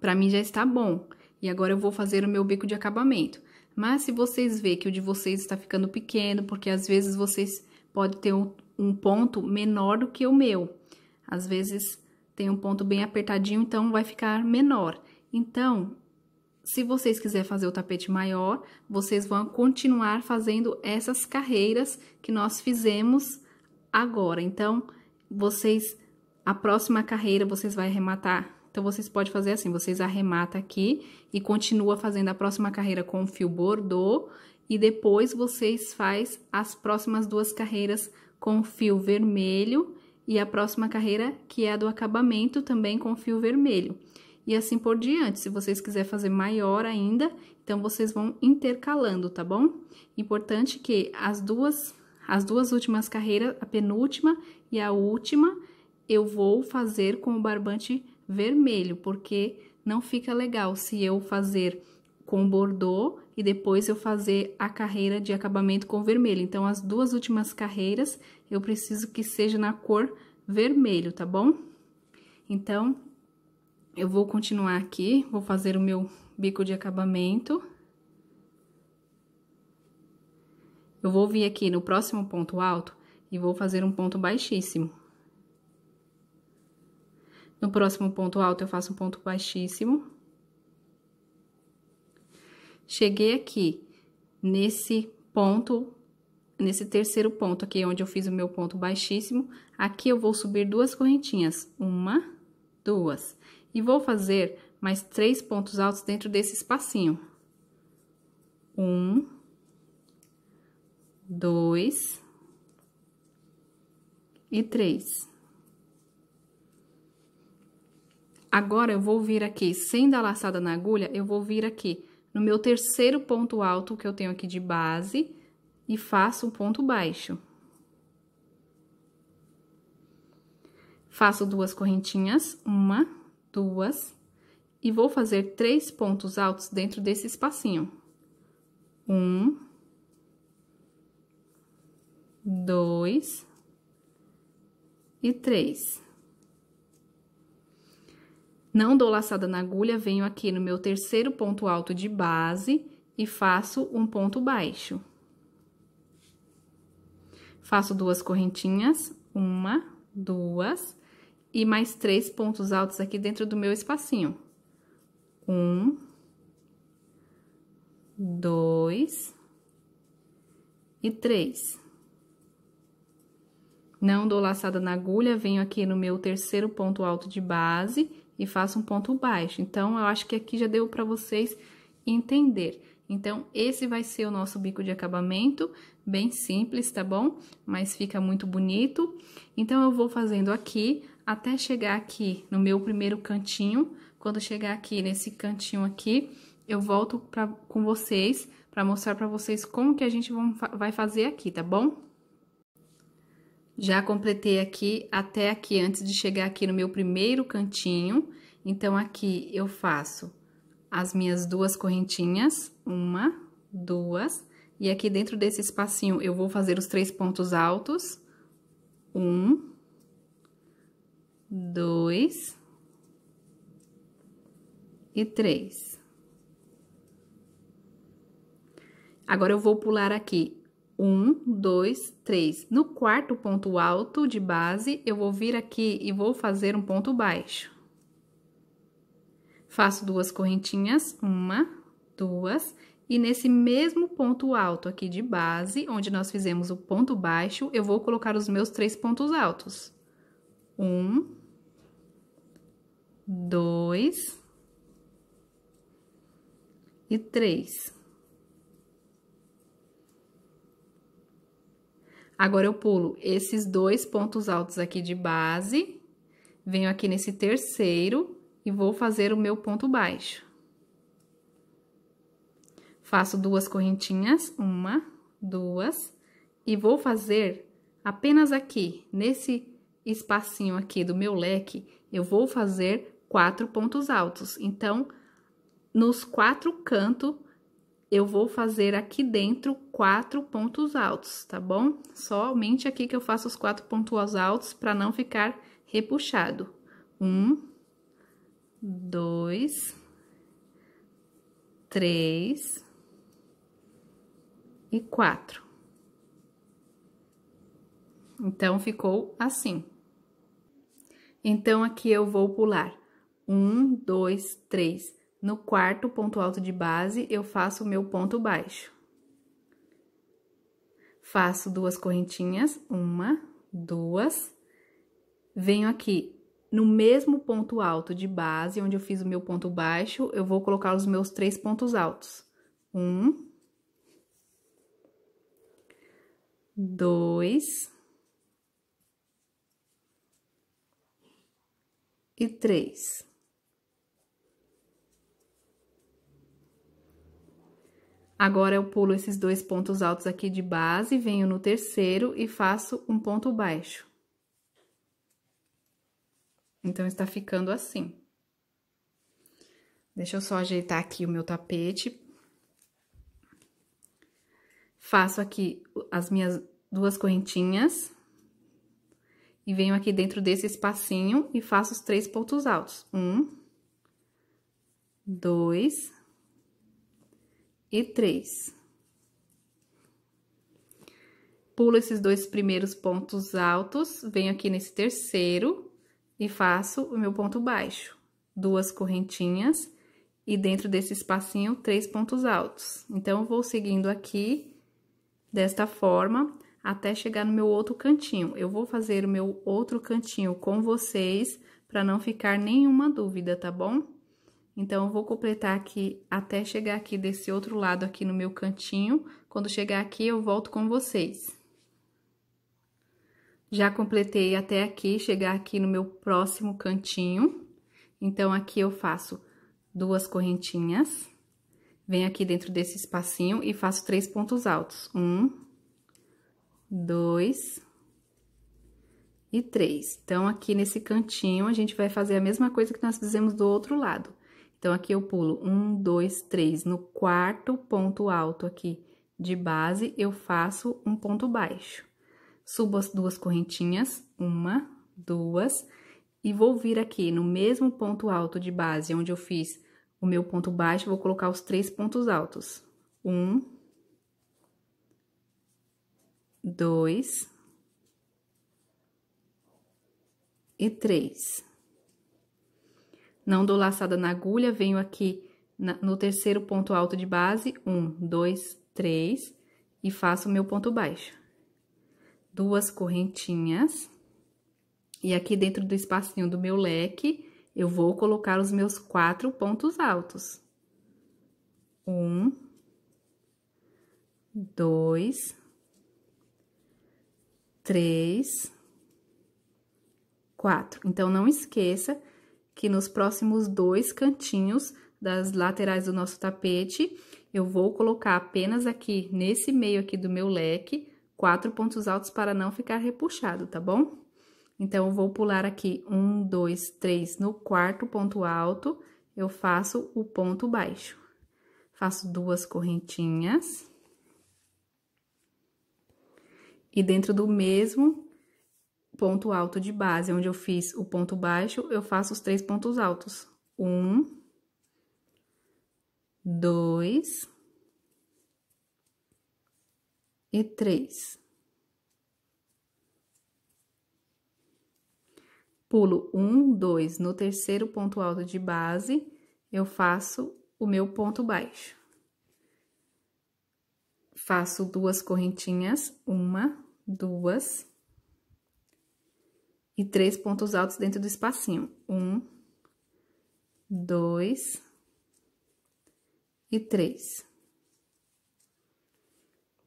para mim já está bom. E agora eu vou fazer o meu bico de acabamento. Mas se vocês verem que o de vocês está ficando pequeno, porque às vezes vocês podem ter um, um ponto menor do que o meu. Às vezes tem um ponto bem apertadinho, então vai ficar menor. Então, se vocês quiserem fazer o tapete maior, vocês vão continuar fazendo essas carreiras que nós fizemos agora. Então, vocês a próxima carreira vocês vão arrematar. Então, vocês podem fazer assim, vocês arremata aqui e continua fazendo a próxima carreira com o fio bordô. E depois, vocês faz as próximas duas carreiras com o fio vermelho e a próxima carreira, que é a do acabamento, também com o fio vermelho. E assim por diante, se vocês quiserem fazer maior ainda, então, vocês vão intercalando, tá bom? Importante que as duas, as duas últimas carreiras, a penúltima e a última eu vou fazer com o barbante vermelho, porque não fica legal se eu fazer com bordô e depois eu fazer a carreira de acabamento com vermelho. Então, as duas últimas carreiras eu preciso que seja na cor vermelho, tá bom? Então, eu vou continuar aqui, vou fazer o meu bico de acabamento. Eu vou vir aqui no próximo ponto alto e vou fazer um ponto baixíssimo. No próximo ponto alto, eu faço um ponto baixíssimo. Cheguei aqui nesse ponto, nesse terceiro ponto aqui, onde eu fiz o meu ponto baixíssimo. Aqui eu vou subir duas correntinhas, uma, duas. E vou fazer mais três pontos altos dentro desse espacinho. Um, dois e três. Agora eu vou vir aqui, sem dar laçada na agulha, eu vou vir aqui no meu terceiro ponto alto que eu tenho aqui de base e faço um ponto baixo. Faço duas correntinhas, uma, duas, e vou fazer três pontos altos dentro desse espacinho. Um, dois e três. Não dou laçada na agulha, venho aqui no meu terceiro ponto alto de base e faço um ponto baixo. Faço duas correntinhas, uma, duas, e mais três pontos altos aqui dentro do meu espacinho. Um, dois e três. Não dou laçada na agulha, venho aqui no meu terceiro ponto alto de base e faça um ponto baixo. Então, eu acho que aqui já deu para vocês entender. Então, esse vai ser o nosso bico de acabamento, bem simples, tá bom? Mas fica muito bonito. Então, eu vou fazendo aqui até chegar aqui no meu primeiro cantinho. Quando chegar aqui nesse cantinho aqui, eu volto pra, com vocês para mostrar para vocês como que a gente vai fazer aqui, tá bom? Já completei aqui até aqui, antes de chegar aqui no meu primeiro cantinho. Então, aqui eu faço as minhas duas correntinhas, uma, duas, e aqui dentro desse espacinho eu vou fazer os três pontos altos. Um, dois e três. Agora, eu vou pular aqui um, dois, três. No quarto ponto alto de base, eu vou vir aqui e vou fazer um ponto baixo. Faço duas correntinhas, uma, duas, e nesse mesmo ponto alto aqui de base, onde nós fizemos o ponto baixo, eu vou colocar os meus três pontos altos. Um, dois e três. Agora, eu pulo esses dois pontos altos aqui de base, venho aqui nesse terceiro e vou fazer o meu ponto baixo. Faço duas correntinhas, uma, duas, e vou fazer apenas aqui, nesse espacinho aqui do meu leque, eu vou fazer quatro pontos altos. Então, nos quatro cantos eu vou fazer aqui dentro quatro pontos altos, tá bom? Somente aqui que eu faço os quatro pontos altos para não ficar repuxado. Um, dois, três e quatro. Então, ficou assim. Então, aqui eu vou pular. Um, dois, três, no quarto ponto alto de base, eu faço o meu ponto baixo. Faço duas correntinhas, uma, duas. Venho aqui no mesmo ponto alto de base, onde eu fiz o meu ponto baixo, eu vou colocar os meus três pontos altos. Um. Dois. E três. Agora, eu pulo esses dois pontos altos aqui de base, venho no terceiro e faço um ponto baixo. Então, está ficando assim. Deixa eu só ajeitar aqui o meu tapete. Faço aqui as minhas duas correntinhas. E venho aqui dentro desse espacinho e faço os três pontos altos. Um, dois, e 3. Pulo esses dois primeiros pontos altos, venho aqui nesse terceiro e faço o meu ponto baixo. Duas correntinhas e dentro desse espacinho, três pontos altos. Então, vou seguindo aqui desta forma até chegar no meu outro cantinho. Eu vou fazer o meu outro cantinho com vocês para não ficar nenhuma dúvida, tá bom? Então, eu vou completar aqui até chegar aqui desse outro lado aqui no meu cantinho. Quando chegar aqui, eu volto com vocês. Já completei até aqui, chegar aqui no meu próximo cantinho. Então, aqui eu faço duas correntinhas. Venho aqui dentro desse espacinho e faço três pontos altos. Um, dois e três. Então, aqui nesse cantinho, a gente vai fazer a mesma coisa que nós fizemos do outro lado. Então, aqui eu pulo um, dois, três. No quarto ponto alto aqui de base, eu faço um ponto baixo. Subo as duas correntinhas, uma, duas, e vou vir aqui no mesmo ponto alto de base, onde eu fiz o meu ponto baixo, vou colocar os três pontos altos. Um, dois e três. Não dou laçada na agulha, venho aqui na, no terceiro ponto alto de base, um, dois, três, e faço o meu ponto baixo. Duas correntinhas. E aqui dentro do espacinho do meu leque, eu vou colocar os meus quatro pontos altos. Um, dois, três, quatro. Então, não esqueça que nos próximos dois cantinhos das laterais do nosso tapete, eu vou colocar apenas aqui, nesse meio aqui do meu leque, quatro pontos altos para não ficar repuxado, tá bom? Então, eu vou pular aqui um, dois, três, no quarto ponto alto, eu faço o ponto baixo. Faço duas correntinhas. E dentro do mesmo ponto alto de base, onde eu fiz o ponto baixo, eu faço os três pontos altos. Um, dois e três. Pulo um, dois, no terceiro ponto alto de base, eu faço o meu ponto baixo. Faço duas correntinhas, uma, duas, e três pontos altos dentro do espacinho. Um, dois e três.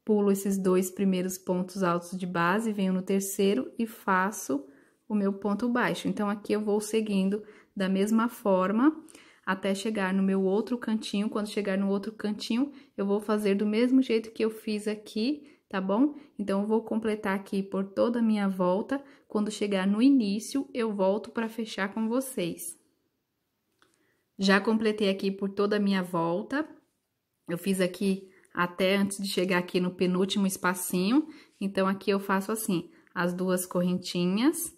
Pulo esses dois primeiros pontos altos de base, venho no terceiro e faço o meu ponto baixo. Então, aqui eu vou seguindo da mesma forma até chegar no meu outro cantinho. Quando chegar no outro cantinho, eu vou fazer do mesmo jeito que eu fiz aqui, tá bom? Então, eu vou completar aqui por toda a minha volta. Quando chegar no início, eu volto para fechar com vocês. Já completei aqui por toda a minha volta. Eu fiz aqui até antes de chegar aqui no penúltimo espacinho. Então, aqui eu faço assim, as duas correntinhas,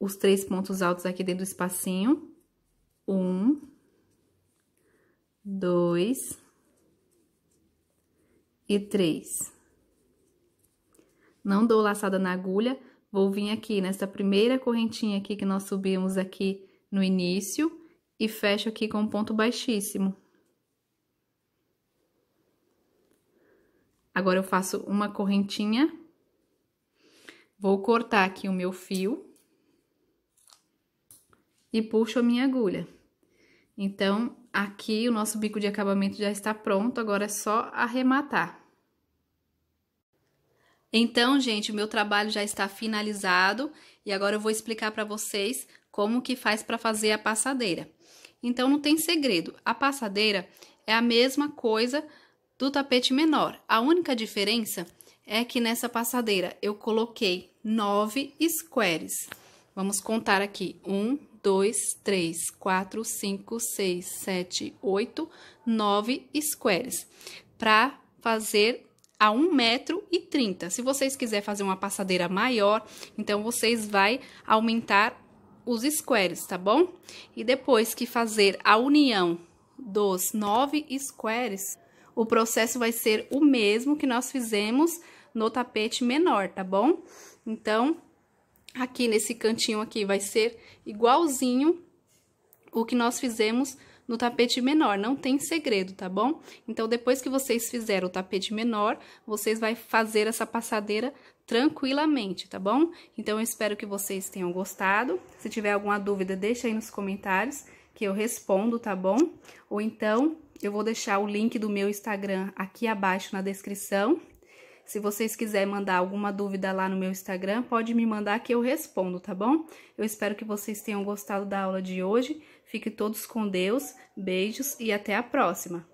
os três pontos altos aqui dentro do espacinho. Um, dois e três. Não dou laçada na agulha, vou vir aqui nessa primeira correntinha aqui que nós subimos aqui no início e fecho aqui com um ponto baixíssimo. Agora, eu faço uma correntinha, vou cortar aqui o meu fio e puxo a minha agulha. Então, aqui o nosso bico de acabamento já está pronto, agora é só arrematar. Então, gente, o meu trabalho já está finalizado e agora eu vou explicar para vocês como que faz para fazer a passadeira. Então, não tem segredo. A passadeira é a mesma coisa do tapete menor. A única diferença é que nessa passadeira eu coloquei nove squares. Vamos contar aqui. Um, dois, três, quatro, cinco, seis, sete, oito, nove squares. Para fazer a 1,30m. Se vocês quiserem fazer uma passadeira maior, então vocês vão aumentar os squares, tá bom? E depois que fazer a união dos nove squares, o processo vai ser o mesmo que nós fizemos no tapete menor, tá bom? Então, aqui nesse cantinho aqui vai ser igualzinho o que nós fizemos no no tapete menor, não tem segredo, tá bom? Então, depois que vocês fizeram o tapete menor, vocês vão fazer essa passadeira tranquilamente, tá bom? Então, eu espero que vocês tenham gostado. Se tiver alguma dúvida, deixa aí nos comentários que eu respondo, tá bom? Ou então, eu vou deixar o link do meu Instagram aqui abaixo na descrição. Se vocês quiserem mandar alguma dúvida lá no meu Instagram, pode me mandar que eu respondo, tá bom? Eu espero que vocês tenham gostado da aula de hoje. Fique todos com Deus, beijos e até a próxima!